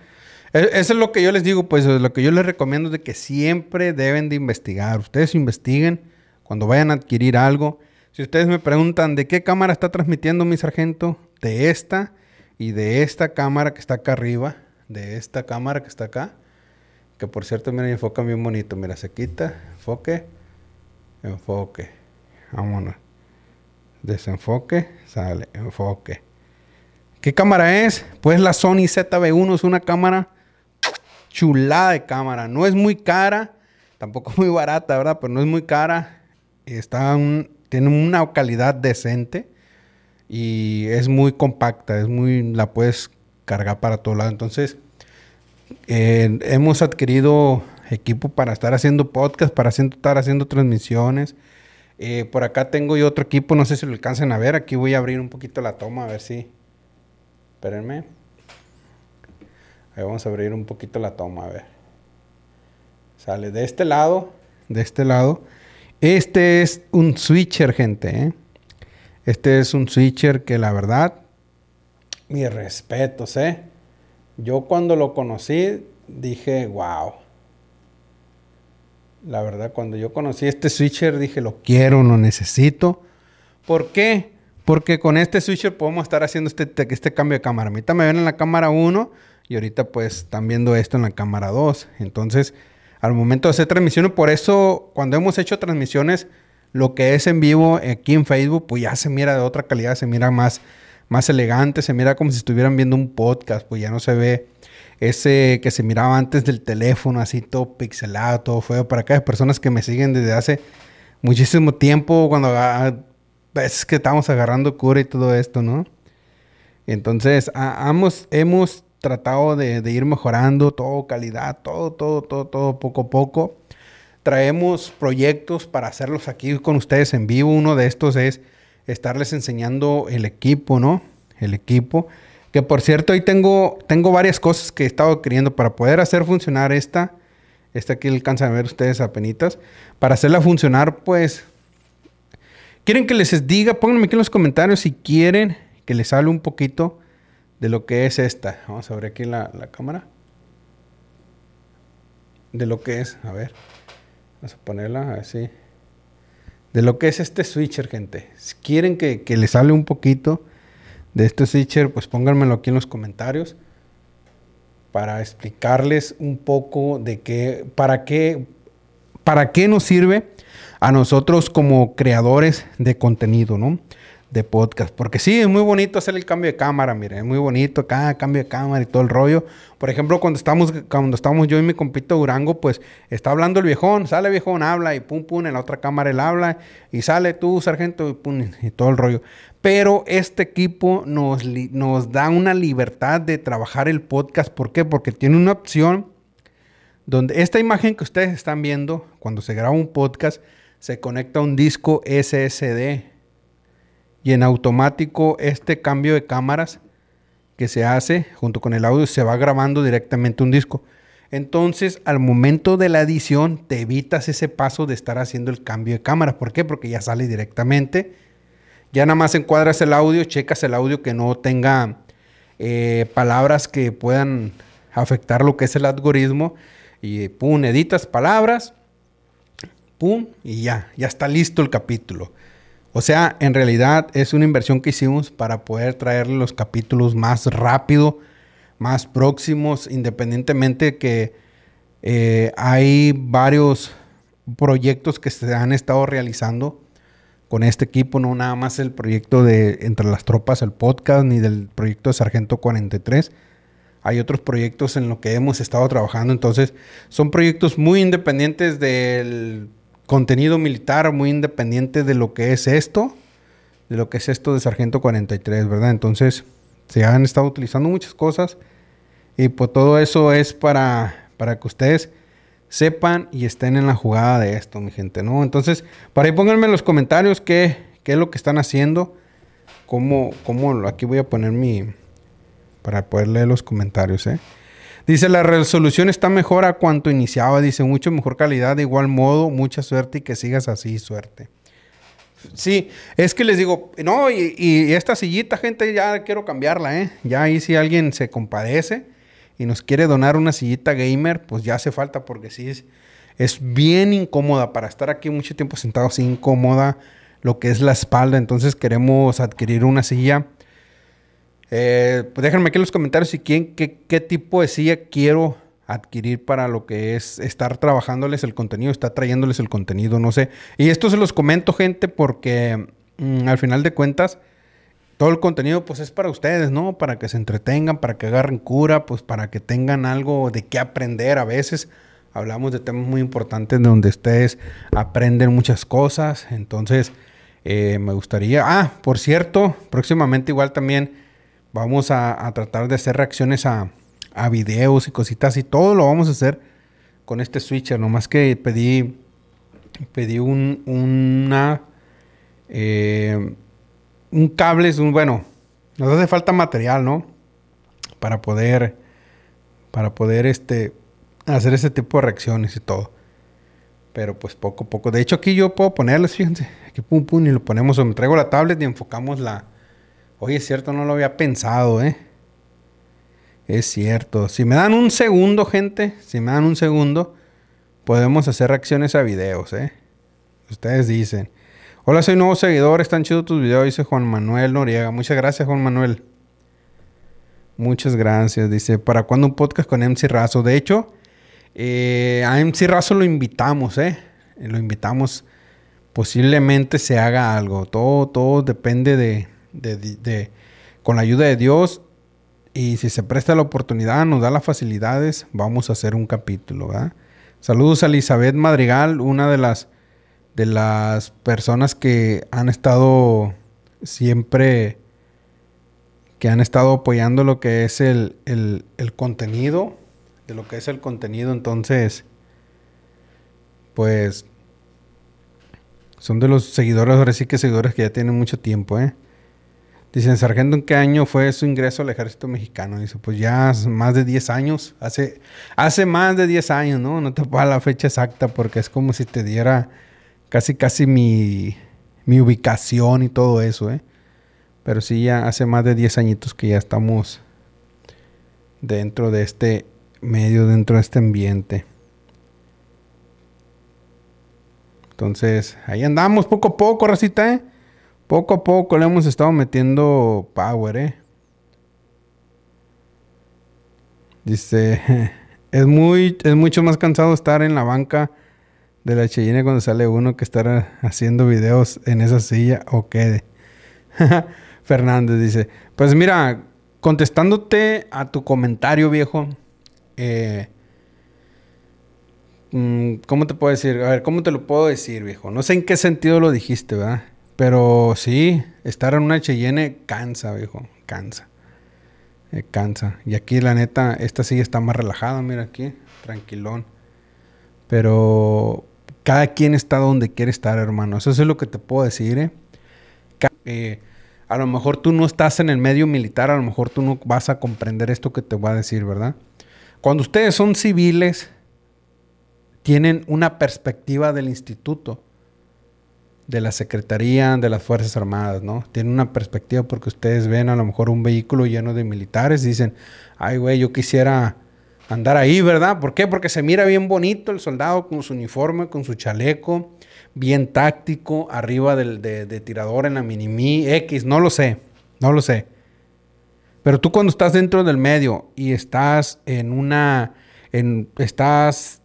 E, eso es lo que yo les digo, pues lo que yo les recomiendo es de que siempre deben de investigar. Ustedes investiguen cuando vayan a adquirir algo. Si ustedes me preguntan de qué cámara está transmitiendo mi sargento, de esta y de esta cámara que está acá arriba, de esta cámara que está acá, que por cierto, miren, enfoca bien bonito. Mira, se quita, enfoque, enfoque. Vámonos. Desenfoque, sale, enfoque. ¿Qué cámara es? Pues la Sony zb 1 es una cámara chulada de cámara. No es muy cara, tampoco muy barata, ¿verdad? Pero no es muy cara. Está un, tiene una calidad decente y es muy compacta, es muy, la puedes cargar para todo lado. Entonces, eh, hemos adquirido equipo para estar haciendo podcast, para estar haciendo transmisiones. Eh, por acá tengo yo otro equipo, no sé si lo alcancen a ver. Aquí voy a abrir un poquito la toma, a ver si. Espérenme. Ahí vamos a abrir un poquito la toma, a ver. Sale de este lado, de este lado este es un switcher, gente. ¿eh? Este es un switcher que la verdad, mi respetos, ¿eh? Yo cuando lo conocí dije, wow. La verdad, cuando yo conocí este switcher dije, lo quiero, lo necesito. ¿Por qué? Porque con este switcher podemos estar haciendo este, este cambio de cámara. Ahorita me ven en la cámara 1 y ahorita pues están viendo esto en la cámara 2. Entonces, al momento de hacer transmisiones. Por eso, cuando hemos hecho transmisiones, lo que es en vivo aquí en Facebook, pues ya se mira de otra calidad, se mira más, más elegante, se mira como si estuvieran viendo un podcast, pues ya no se ve ese que se miraba antes del teléfono, así todo pixelado, todo feo. Para aquellas personas que me siguen desde hace muchísimo tiempo, cuando ah, es que estamos agarrando cura y todo esto, ¿no? Entonces, hemos tratado de, ir mejorando todo, calidad, todo, todo, todo, todo, poco a poco. Traemos proyectos para hacerlos aquí con ustedes en vivo. Uno de estos es estarles enseñando el equipo, ¿no? El equipo. Que por cierto, hoy tengo, tengo varias cosas que he estado queriendo para poder hacer funcionar esta. Esta aquí alcanzan a ver ustedes apenitas. Para hacerla funcionar, pues... Quieren que les diga, pónganme aquí en los comentarios si quieren que les hable un poquito de lo que es esta. Vamos a abrir aquí la, cámara. De lo que es, a ver. Vamos a ponerla así. De lo que es este switcher, gente. Si quieren que, que les hable un poquito de este switcher, pues pónganmelo aquí en los comentarios para explicarles un poco de qué, para qué, para qué nos sirve a nosotros como creadores de contenido, ¿no? de podcast. Porque sí, es muy bonito hacer el cambio de cámara, miren, es muy bonito cada cambio de cámara y todo el rollo. Por ejemplo, cuando estamos, cuando estamos yo y mi compito Durango, pues está hablando el viejón, sale viejón, habla y pum pum, en la otra cámara él habla y sale tú, sargento, y pum, y todo el rollo. Pero este equipo nos, nos da una libertad de trabajar el podcast. ¿Por qué? Porque tiene una opción donde esta imagen que ustedes están viendo, cuando se graba un podcast, se conecta a un disco SSD y en automático este cambio de cámaras que se hace junto con el audio se va grabando directamente un disco. Entonces, al momento de la edición, te evitas ese paso de estar haciendo el cambio de cámara. ¿Por qué? Porque ya sale directamente. Ya nada más encuadras el audio, checas el audio que no tenga eh, palabras que puedan afectar lo que es el algoritmo. Y pum, editas palabras, pum, y ya, ya está listo el capítulo. O sea, en realidad es una inversión que hicimos para poder traerle los capítulos más rápido, más próximos, independientemente que eh, hay varios proyectos que se han estado realizando con este equipo, no nada más el proyecto de Entre las Tropas, el podcast, ni del proyecto de Sargento 43. Hay otros proyectos en los que hemos estado trabajando, entonces son proyectos muy independientes del contenido militar muy independiente de lo que es esto, de lo que es esto de Sargento 43, ¿verdad? Entonces, se han estado utilizando muchas cosas y pues todo eso es para, para que ustedes sepan y estén en la jugada de esto, mi gente, ¿no? Entonces, para ahí pónganme en los comentarios qué, qué es lo que están haciendo, cómo, cómo, aquí voy a poner mi, para poder leer los comentarios, ¿eh? Dice, la resolución está mejor a cuanto iniciaba. Dice, mucho mejor calidad, de igual modo, mucha suerte y que sigas así, suerte. Sí, es que les digo, no, y, esta sillita, gente, ya quiero cambiarla, ¿eh? Ya ahí si alguien se compadece y nos quiere donar una sillita gamer, pues ya hace falta porque sí es, es bien incómoda para estar aquí mucho tiempo sentado, así incómoda lo que es la espalda. Entonces queremos adquirir una silla eh, pues déjenme aquí en los comentarios si quién qué, qué tipo de silla quiero adquirir para lo que es estar trabajándoles el contenido, estar trayéndoles el contenido, no sé. Y esto se los comento, gente, porque mm, al final de cuentas, todo el contenido pues es para ustedes, ¿no? Para que se entretengan, para que agarren cura, pues para que tengan algo de qué aprender a veces. Hablamos de temas muy importantes donde ustedes aprenden muchas cosas. Entonces, eh, me gustaría... Ah, por cierto, próximamente igual también Vamos a, tratar de hacer reacciones a, videos y cositas y todo lo vamos a hacer con este switcher. Nomás que pedí, pedí un, una, eh, un cable, un, bueno, nos hace falta material, ¿no? Para poder, para poder este, hacer ese tipo de reacciones y todo. Pero pues poco a poco. De hecho, aquí yo puedo ponerles, fíjense. Aquí pum pum y lo ponemos. O me traigo la tablet y enfocamos la, Oye, es cierto, no lo había pensado, ¿eh? Es cierto. Si me dan un segundo, gente, si me dan un segundo, podemos hacer reacciones a videos, ¿eh? Ustedes dicen. Hola, soy nuevo seguidor, están chidos tus videos, dice Juan Manuel Noriega. Muchas gracias, Juan Manuel. Muchas gracias, dice. ¿Para cuándo un podcast con MC Razo? De hecho, eh, a MC Razo lo invitamos, ¿eh? Lo invitamos. Posiblemente se haga algo. Todo, todo depende de, de, con la ayuda de Dios y si se presta la oportunidad, nos da las facilidades, vamos a hacer un capítulo, Saludos a Elizabeth Madrigal, una de las, de las personas que han estado siempre, que han estado apoyando lo que es el, contenido, de lo que es el contenido, entonces, pues, son de los seguidores, ahora sí que seguidores que ya tienen mucho tiempo, ¿eh? Dicen, sargento, ¿en qué año fue su ingreso al ejército mexicano? Dice, pues ya más de 10 años, hace, hace más de 10 años, ¿no? No te puedo dar la fecha exacta porque es como si te diera casi, casi mi, ubicación y todo eso, ¿eh? Pero sí, ya hace más de 10 añitos que ya estamos dentro de este medio, dentro de este ambiente. Entonces, ahí andamos poco a poco, Rosita, ¿eh? Poco a poco le hemos estado metiendo power, ¿eh? Dice, es, muy, es mucho más cansado estar en la banca de la Cheyenne cuando sale uno que estar haciendo videos en esa silla o quede. Fernández dice, pues mira, contestándote a tu comentario, viejo, eh, mm, ¿cómo te puedo decir? A ver, ¿cómo te lo puedo decir, viejo? No sé en qué sentido lo dijiste, ¿verdad? Pero sí, estar en una Cheyenne cansa, viejo. Cansa. Eh, cansa. Y aquí, la neta, esta sí está más relajada, mira aquí. Tranquilón. Pero cada quien está donde quiere estar, hermano. Eso es lo que te puedo decir, ¿eh? Eh, a lo mejor tú no estás en el medio militar, a lo mejor tú no vas a comprender esto que te voy a decir, ¿verdad? Cuando ustedes son civiles, tienen una perspectiva del instituto de la Secretaría de las Fuerzas Armadas, ¿no? Tiene una perspectiva porque ustedes ven a lo mejor un vehículo lleno de militares y dicen, ay, güey, yo quisiera andar ahí, ¿verdad? ¿Por qué? Porque se mira bien bonito el soldado con su uniforme, con su chaleco, bien táctico, arriba del, de, tirador en la mini X, no lo sé, no lo sé. Pero tú cuando estás dentro del medio y estás en una, en, estás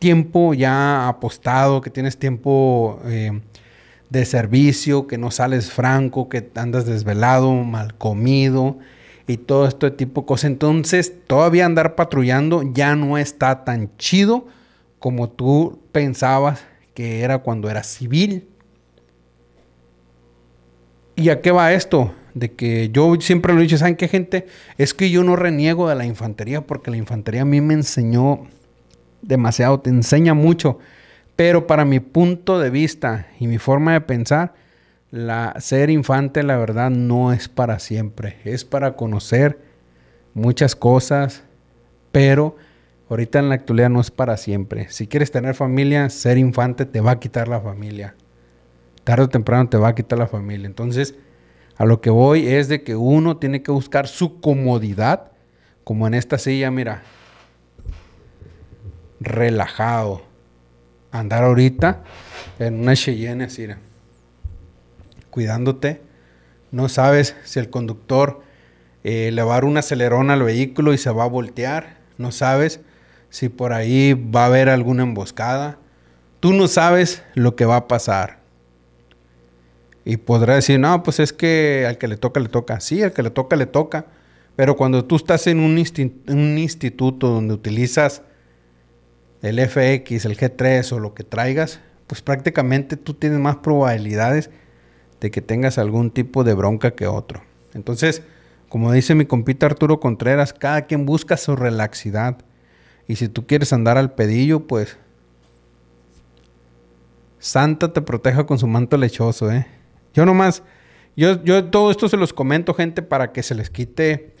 tiempo ya apostado, que tienes tiempo eh, de servicio, que no sales franco, que andas desvelado, mal comido y todo este tipo de cosas. Entonces, todavía andar patrullando ya no está tan chido como tú pensabas que era cuando era civil. ¿Y a qué va esto? De que yo siempre lo he dicho, ¿saben qué gente? Es que yo no reniego de la infantería porque la infantería a mí me enseñó demasiado, te enseña mucho. Pero para mi punto de vista y mi forma de pensar, la, ser infante, la verdad, no es para siempre. Es para conocer muchas cosas, pero ahorita en la actualidad no es para siempre. Si quieres tener familia, ser infante te va a quitar la familia. Tarde o temprano te va a quitar la familia. Entonces, a lo que voy es de que uno tiene que buscar su comodidad, como en esta silla, mira, relajado. Andar ahorita en una Cheyenne así, cuidándote. No sabes si el conductor eh, le va a dar un acelerón al vehículo y se va a voltear. No sabes si por ahí va a haber alguna emboscada. Tú no sabes lo que va a pasar. Y podrás decir, no, pues es que al que le toca, le toca. Sí, al que le toca, le toca. Pero cuando tú estás en un, instituto donde utilizas el FX, el G3 o lo que traigas, pues prácticamente tú tienes más probabilidades de que tengas algún tipo de bronca que otro. Entonces, como dice mi compita Arturo Contreras, cada quien busca su relaxidad. Y si tú quieres andar al pedillo, pues Santa te proteja con su manto lechoso, ¿eh? Yo nomás, yo, yo todo esto se los comento, gente, para que se les quite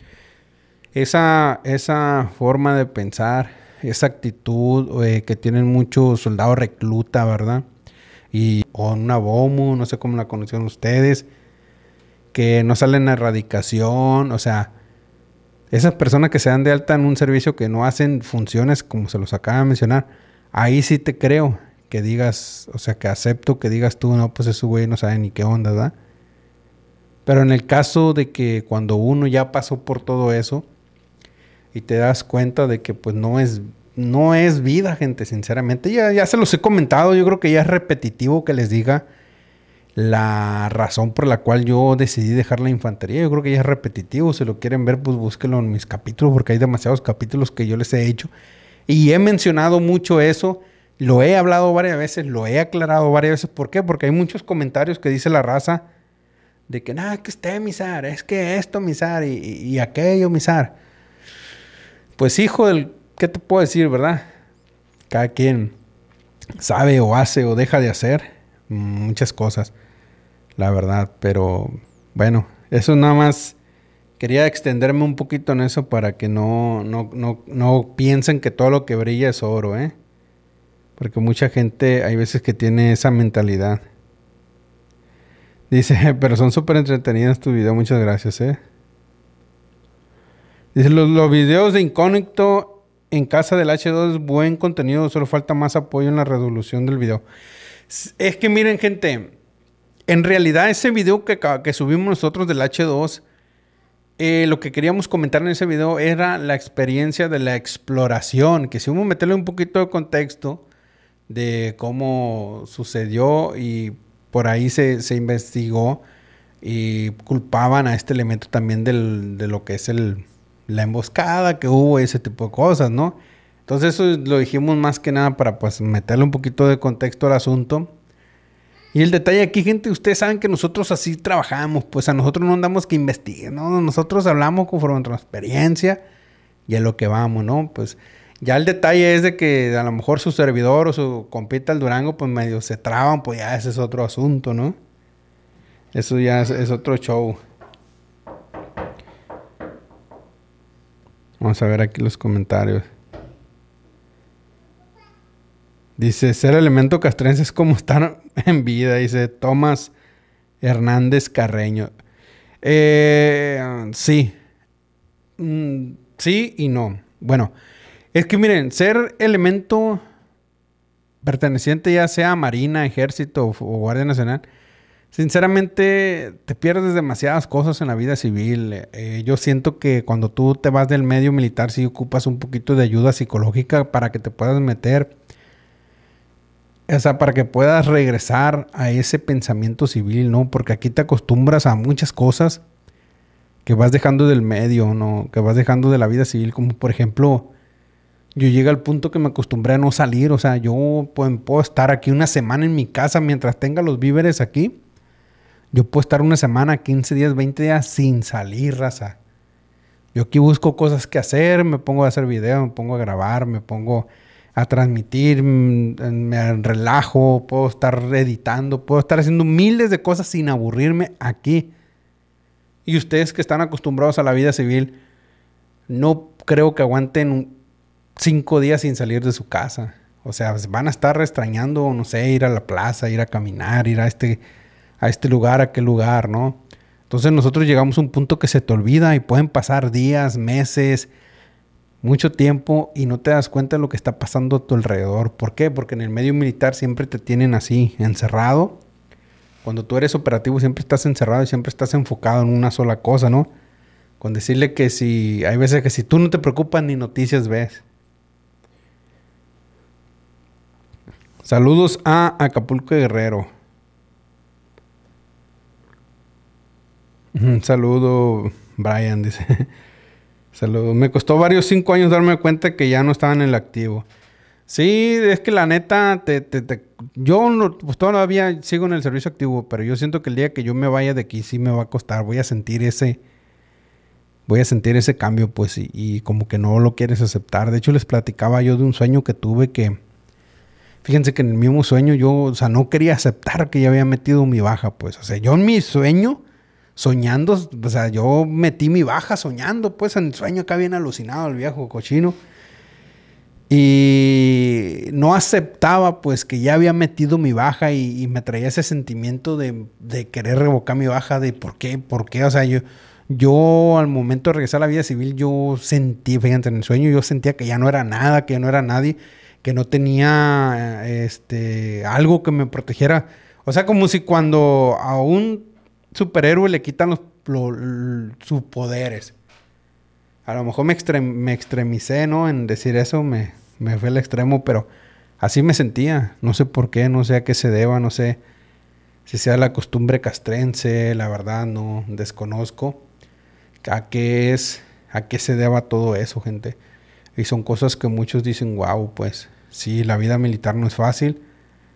esa, esa forma de pensar, esa actitud eh, que tienen muchos soldados recluta, ¿verdad? Y con una BOMU, no sé cómo la conocieron ustedes, que no salen a erradicación, o sea, esas personas que se dan de alta en un servicio que no hacen funciones como se los acaba de mencionar, ahí sí te creo que digas, o sea, que acepto que digas tú, no, pues ese güey no sabe ni qué onda, ¿verdad? Pero en el caso de que cuando uno ya pasó por todo eso, y te das cuenta de que pues no es, no es vida, gente, sinceramente. Ya, ya se los he comentado, yo creo que ya es repetitivo que les diga la razón por la cual yo decidí dejar la infantería. Yo creo que ya es repetitivo. Si lo quieren ver, pues búsquenlo en mis capítulos, porque hay demasiados capítulos que yo les he hecho. Y he mencionado mucho eso. Lo he hablado varias veces, lo he aclarado varias veces. ¿Por qué? Porque hay muchos comentarios que dice la raza de que nada, que esté misar, es que esto misar y, y, aquello misar pues hijo del, ¿qué te puedo decir, verdad? Cada quien sabe o hace o deja de hacer muchas cosas, la verdad, pero bueno, eso nada más quería extenderme un poquito en eso para que no, no, no, piensen que todo lo que brilla es oro, ¿eh? Porque mucha gente hay veces que tiene esa mentalidad. Dice, pero son súper entretenidas tu videos, muchas gracias, ¿eh? Dice, los, videos de incógnito en casa del H2 buen contenido, solo falta más apoyo en la resolución del video. Es que miren, gente, en realidad ese video que, que subimos nosotros del H2, eh, lo que queríamos comentar en ese video era la experiencia de la exploración, que si vamos a meterle un poquito de contexto de cómo sucedió y por ahí se, se investigó y culpaban a este elemento también del, de lo que es el, la emboscada que hubo, ese tipo de cosas, ¿no? Entonces eso lo dijimos más que nada para pues meterle un poquito de contexto al asunto. Y el detalle aquí, gente, ustedes saben que nosotros así trabajamos, pues a nosotros no andamos que investiguen ¿no? Nosotros hablamos conforme a nuestra experiencia y a lo que vamos, ¿no? Pues ya el detalle es de que a lo mejor su servidor o su compita el Durango, pues medio se traban, pues ya ese es otro asunto, ¿no? Eso ya es otro show. Vamos a ver aquí los comentarios. Dice, ser elemento castrense es como estar en vida, dice Tomás Hernández Carreño. Eh, sí. Mm, sí y no. Bueno, es que miren, ser elemento perteneciente ya sea a Marina, Ejército o Guardia Nacional, Sinceramente, te pierdes demasiadas cosas en la vida civil. Eh, yo siento que cuando tú te vas del medio militar, sí ocupas un poquito de ayuda psicológica para que te puedas meter. O sea, para que puedas regresar a ese pensamiento civil, ¿no? Porque aquí te acostumbras a muchas cosas que vas dejando del medio, ¿no? Que vas dejando de la vida civil, como por ejemplo, yo llegué al punto que me acostumbré a no salir, o sea, yo pues, puedo estar aquí una semana en mi casa mientras tenga los víveres aquí yo puedo estar una semana, 15 días, 20 días sin salir, raza. Yo aquí busco cosas que hacer, me pongo a hacer videos, me pongo a grabar, me pongo a transmitir, mm, me relajo, puedo estar editando, puedo estar haciendo miles de cosas sin aburrirme aquí. Y ustedes que están acostumbrados a la vida civil, no creo que aguanten cinco días sin salir de su casa. O sea, van a estar extrañando, no sé, ir a la plaza, ir a caminar, ir a este a este lugar, a aquel lugar, ¿no? Entonces nosotros llegamos a un punto que se te olvida y pueden pasar días, meses, mucho tiempo y no te das cuenta de lo que está pasando a tu alrededor. ¿Por qué? Porque en el medio militar siempre te tienen así, encerrado. Cuando tú eres operativo siempre estás encerrado y siempre estás enfocado en una sola cosa, ¿no? Con decirle que si hay veces que si tú no te preocupas ni noticias ves. Saludos a Acapulco Guerrero. Un saludo, Brian, dice. Saludos. Me costó varios cinco años darme cuenta que ya no estaba en el activo. Sí, es que la neta, yo pues, todavía sigo en el servicio activo, pero yo siento que el día que yo me vaya de aquí sí me va a costar. Voy a sentir ese, voy a sentir ese cambio, pues, y, y como que no lo quieres aceptar. De hecho, les platicaba yo de un sueño que tuve que, fíjense que en el mismo sueño yo, o sea, no quería aceptar que ya había metido mi baja, pues, o sea, yo en mi sueño soñando, o sea, yo metí mi baja soñando, pues en el sueño acá bien alucinado el viejo cochino. Y no aceptaba pues que ya había metido mi baja y, me traía ese sentimiento de, querer revocar mi baja, de por qué, por qué, o sea, yo, yo al momento de regresar a la vida civil, yo sentí, fíjate, en el sueño yo sentía que ya no era nada, que ya no era nadie, que no tenía este, algo que me protegiera. O sea, como si cuando aún superhéroe le quitan los, sus poderes. A lo mejor me, extremicé, ¿no? En decir eso me, fue el extremo, pero así me sentía. No sé por qué, no sé a qué se deba, no sé si sea la costumbre castrense, la verdad no desconozco a qué es, a qué se deba todo eso, gente. Y son cosas que muchos dicen, wow, pues sí, la vida militar no es fácil.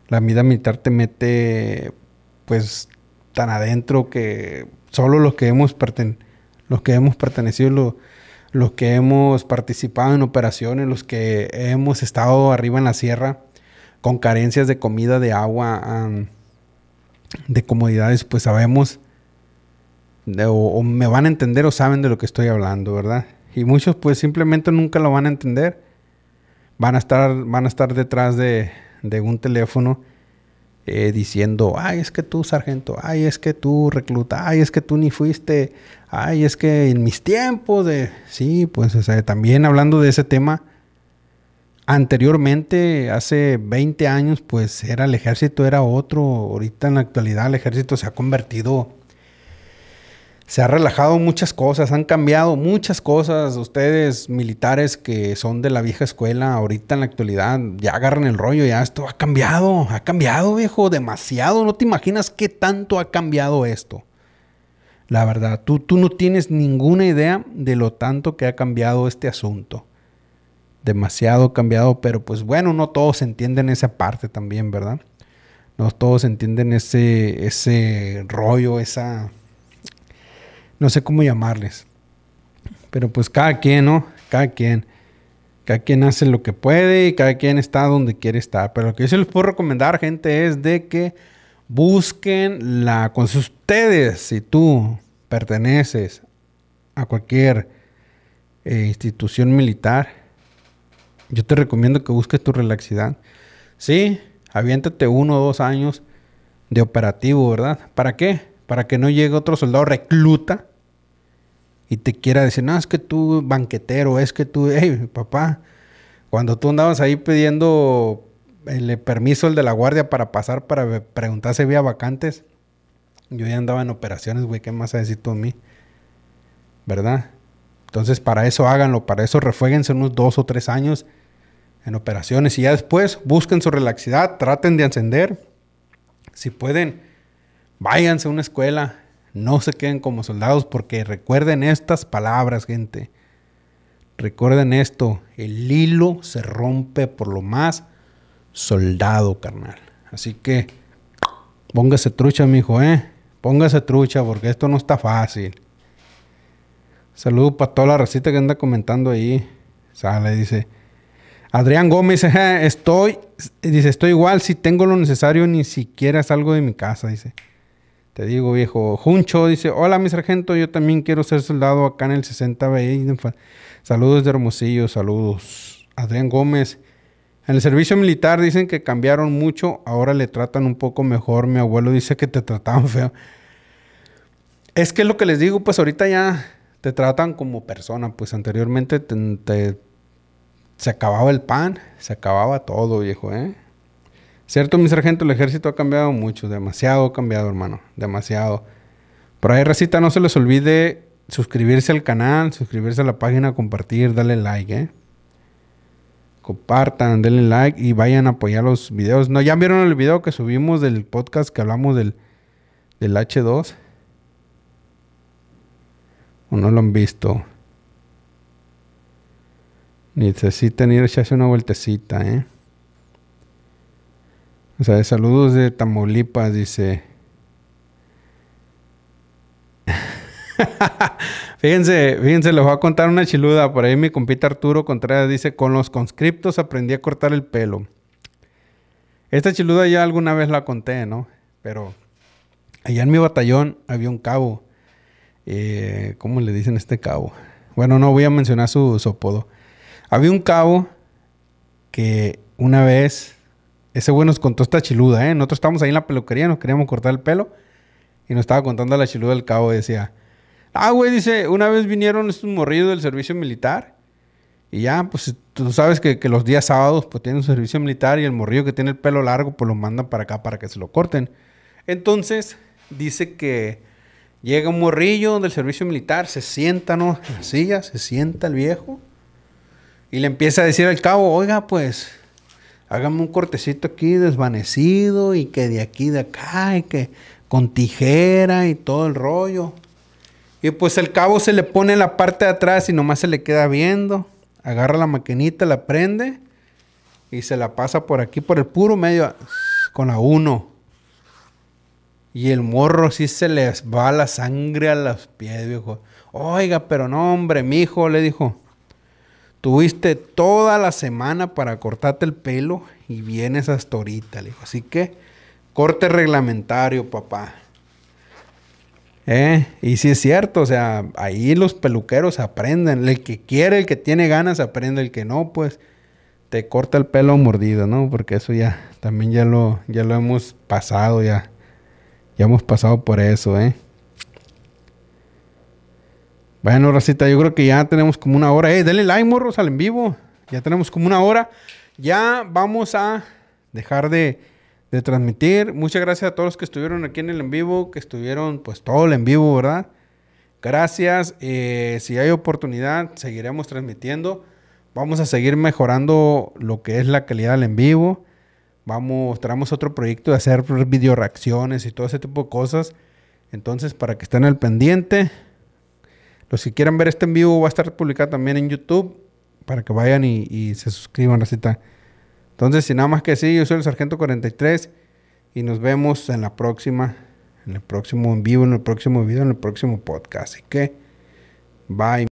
La vida militar te mete, pues, tan adentro que solo los que hemos, los que hemos pertenecido, los que hemos participado en operaciones, los que hemos estado arriba en la sierra con carencias de comida, de agua, de comodidades, pues sabemos o, me van a entender o saben de lo que estoy hablando, ¿verdad? Y muchos pues simplemente nunca lo van a entender. Van a estar, van a estar detrás de un teléfono eh, diciendo, ay, es que tú, sargento, ay, es que tú, recluta, ay, es que tú ni fuiste, ay, es que en mis tiempos de... Sí, pues también hablando de ese tema, anteriormente, hace 20 años, pues era el ejército, era otro, ahorita en la actualidad el ejército se ha convertido se ha relajado muchas cosas, han cambiado muchas cosas. Ustedes, militares que son de la vieja escuela, ahorita en la actualidad, ya agarran el rollo, ya esto ha cambiado, ha cambiado, viejo, demasiado. No te imaginas qué tanto ha cambiado esto. La verdad, tú, tú no tienes ninguna idea de lo tanto que ha cambiado este asunto. Demasiado cambiado, pero pues bueno, no todos entienden esa parte también, ¿verdad? No todos entienden ese, ese rollo, esa no sé cómo llamarles. Pero pues cada quien, ¿no? Cada quien. Cada quien hace lo que puede y cada quien está donde quiere estar. Pero lo que yo se les puedo recomendar, gente, es de que busquen la... Con ustedes, si tú perteneces a cualquier eh, institución militar, yo te recomiendo que busques tu relaxidad. Sí, aviéntate uno o dos años de operativo, ¿verdad? ¿Para qué? para que no llegue otro soldado recluta y te quiera decir, no, es que tú banquetero, es que tú, hey, papá, cuando tú andabas ahí pidiendo el permiso el de la guardia para pasar, para preguntar si había vacantes, yo ya andaba en operaciones, güey, ¿qué más a tú a mí? ¿Verdad? Entonces, para eso háganlo, para eso refuéguense unos dos o tres años en operaciones y ya después busquen su relaxidad... traten de encender. Si pueden, váyanse a una escuela, no se queden como soldados, porque recuerden estas palabras, gente. Recuerden esto, el hilo se rompe por lo más soldado, carnal. Así que póngase trucha, mijo, eh. Póngase trucha, porque esto no está fácil. Saludo para toda la racita que anda comentando ahí. Sale, dice. Adrián Gómez, estoy, dice, estoy igual, si tengo lo necesario, ni siquiera salgo de mi casa, dice. Te digo, viejo. Juncho dice: Hola, mi sargento, yo también quiero ser soldado acá en el 60B. Saludos de Hermosillo, saludos. Adrián Gómez. En el servicio militar dicen que cambiaron mucho, ahora le tratan un poco mejor. Mi abuelo dice que te trataban feo. Es que lo que les digo, pues ahorita ya te tratan como persona, pues anteriormente se acababa el pan, se acababa todo, viejo, ¿eh? Cierto, mi sargento, el ejército ha cambiado mucho, demasiado cambiado, hermano, demasiado. Por ahí, recita, no se les olvide suscribirse al canal, suscribirse a la página, compartir, darle like, ¿eh? Compartan, denle like y vayan a apoyar los videos. No, ya vieron el video que subimos del podcast que hablamos del, del H2. O no lo han visto. Necesitan ir a echarse una vueltecita, ¿eh? O sea, saludos de Tamaulipas, dice. fíjense, fíjense, les voy a contar una chiluda. Por ahí mi compita Arturo Contreras dice: Con los conscriptos aprendí a cortar el pelo. Esta chiluda ya alguna vez la conté, ¿no? Pero allá en mi batallón había un cabo. Eh, ¿Cómo le dicen este cabo? Bueno, no voy a mencionar su, su Había un cabo que una vez ese güey nos contó esta chiluda, ¿eh? Nosotros estábamos ahí en la peluquería, nos queríamos cortar el pelo. Y nos estaba contando la chiluda del cabo. y Decía, ah, güey, dice, una vez vinieron estos morrillos del servicio militar. Y ya, pues tú sabes que, los días sábados pues tienen un servicio militar y el morrillo que tiene el pelo largo pues lo mandan para acá para que se lo corten. Entonces dice que llega un morrillo del servicio militar, se sienta, ¿no? En silla, se sienta el viejo y le empieza a decir al cabo, oiga, pues hágame un cortecito aquí desvanecido y que de aquí, de acá, y que con tijera y todo el rollo. Y pues el cabo se le pone en la parte de atrás y nomás se le queda viendo. Agarra la maquinita, la prende y se la pasa por aquí, por el puro medio, con la uno. Y el morro sí se les va la sangre a los pies, viejo. Oiga, pero no, hombre, mi hijo, le dijo. Tuviste toda la semana para cortarte el pelo y vienes hasta ahorita, le dijo. Así que, corte reglamentario, papá. ¿Eh? Y si es cierto, o sea, ahí los peluqueros aprenden. El que quiere, el que tiene ganas, aprende. El que no, pues, te corta el pelo mordido, ¿no? Porque eso ya, también ya lo, ya lo hemos pasado, ya. Ya hemos pasado por eso, ¿eh? Bueno, Racita, yo creo que ya tenemos como una hora. Eh, ¡Dale like, morros, al en vivo. Ya tenemos como una hora. Ya vamos a dejar de, transmitir. Muchas gracias a todos los que estuvieron aquí en el en vivo, que estuvieron pues todo el en vivo, ¿verdad? Gracias. Eh, si hay oportunidad, seguiremos transmitiendo. Vamos a seguir mejorando lo que es la calidad del en vivo. Vamos, traemos otro proyecto de hacer video reacciones y todo ese tipo de cosas. Entonces, para que estén al pendiente, los que quieran ver este en vivo va a estar publicado también en YouTube para que vayan y, se suscriban, la cita. Entonces, sin nada más que sí, yo soy el Sargento 43 y nos vemos en la próxima, en el próximo en vivo, en el próximo video, en el próximo podcast. Así que, bye.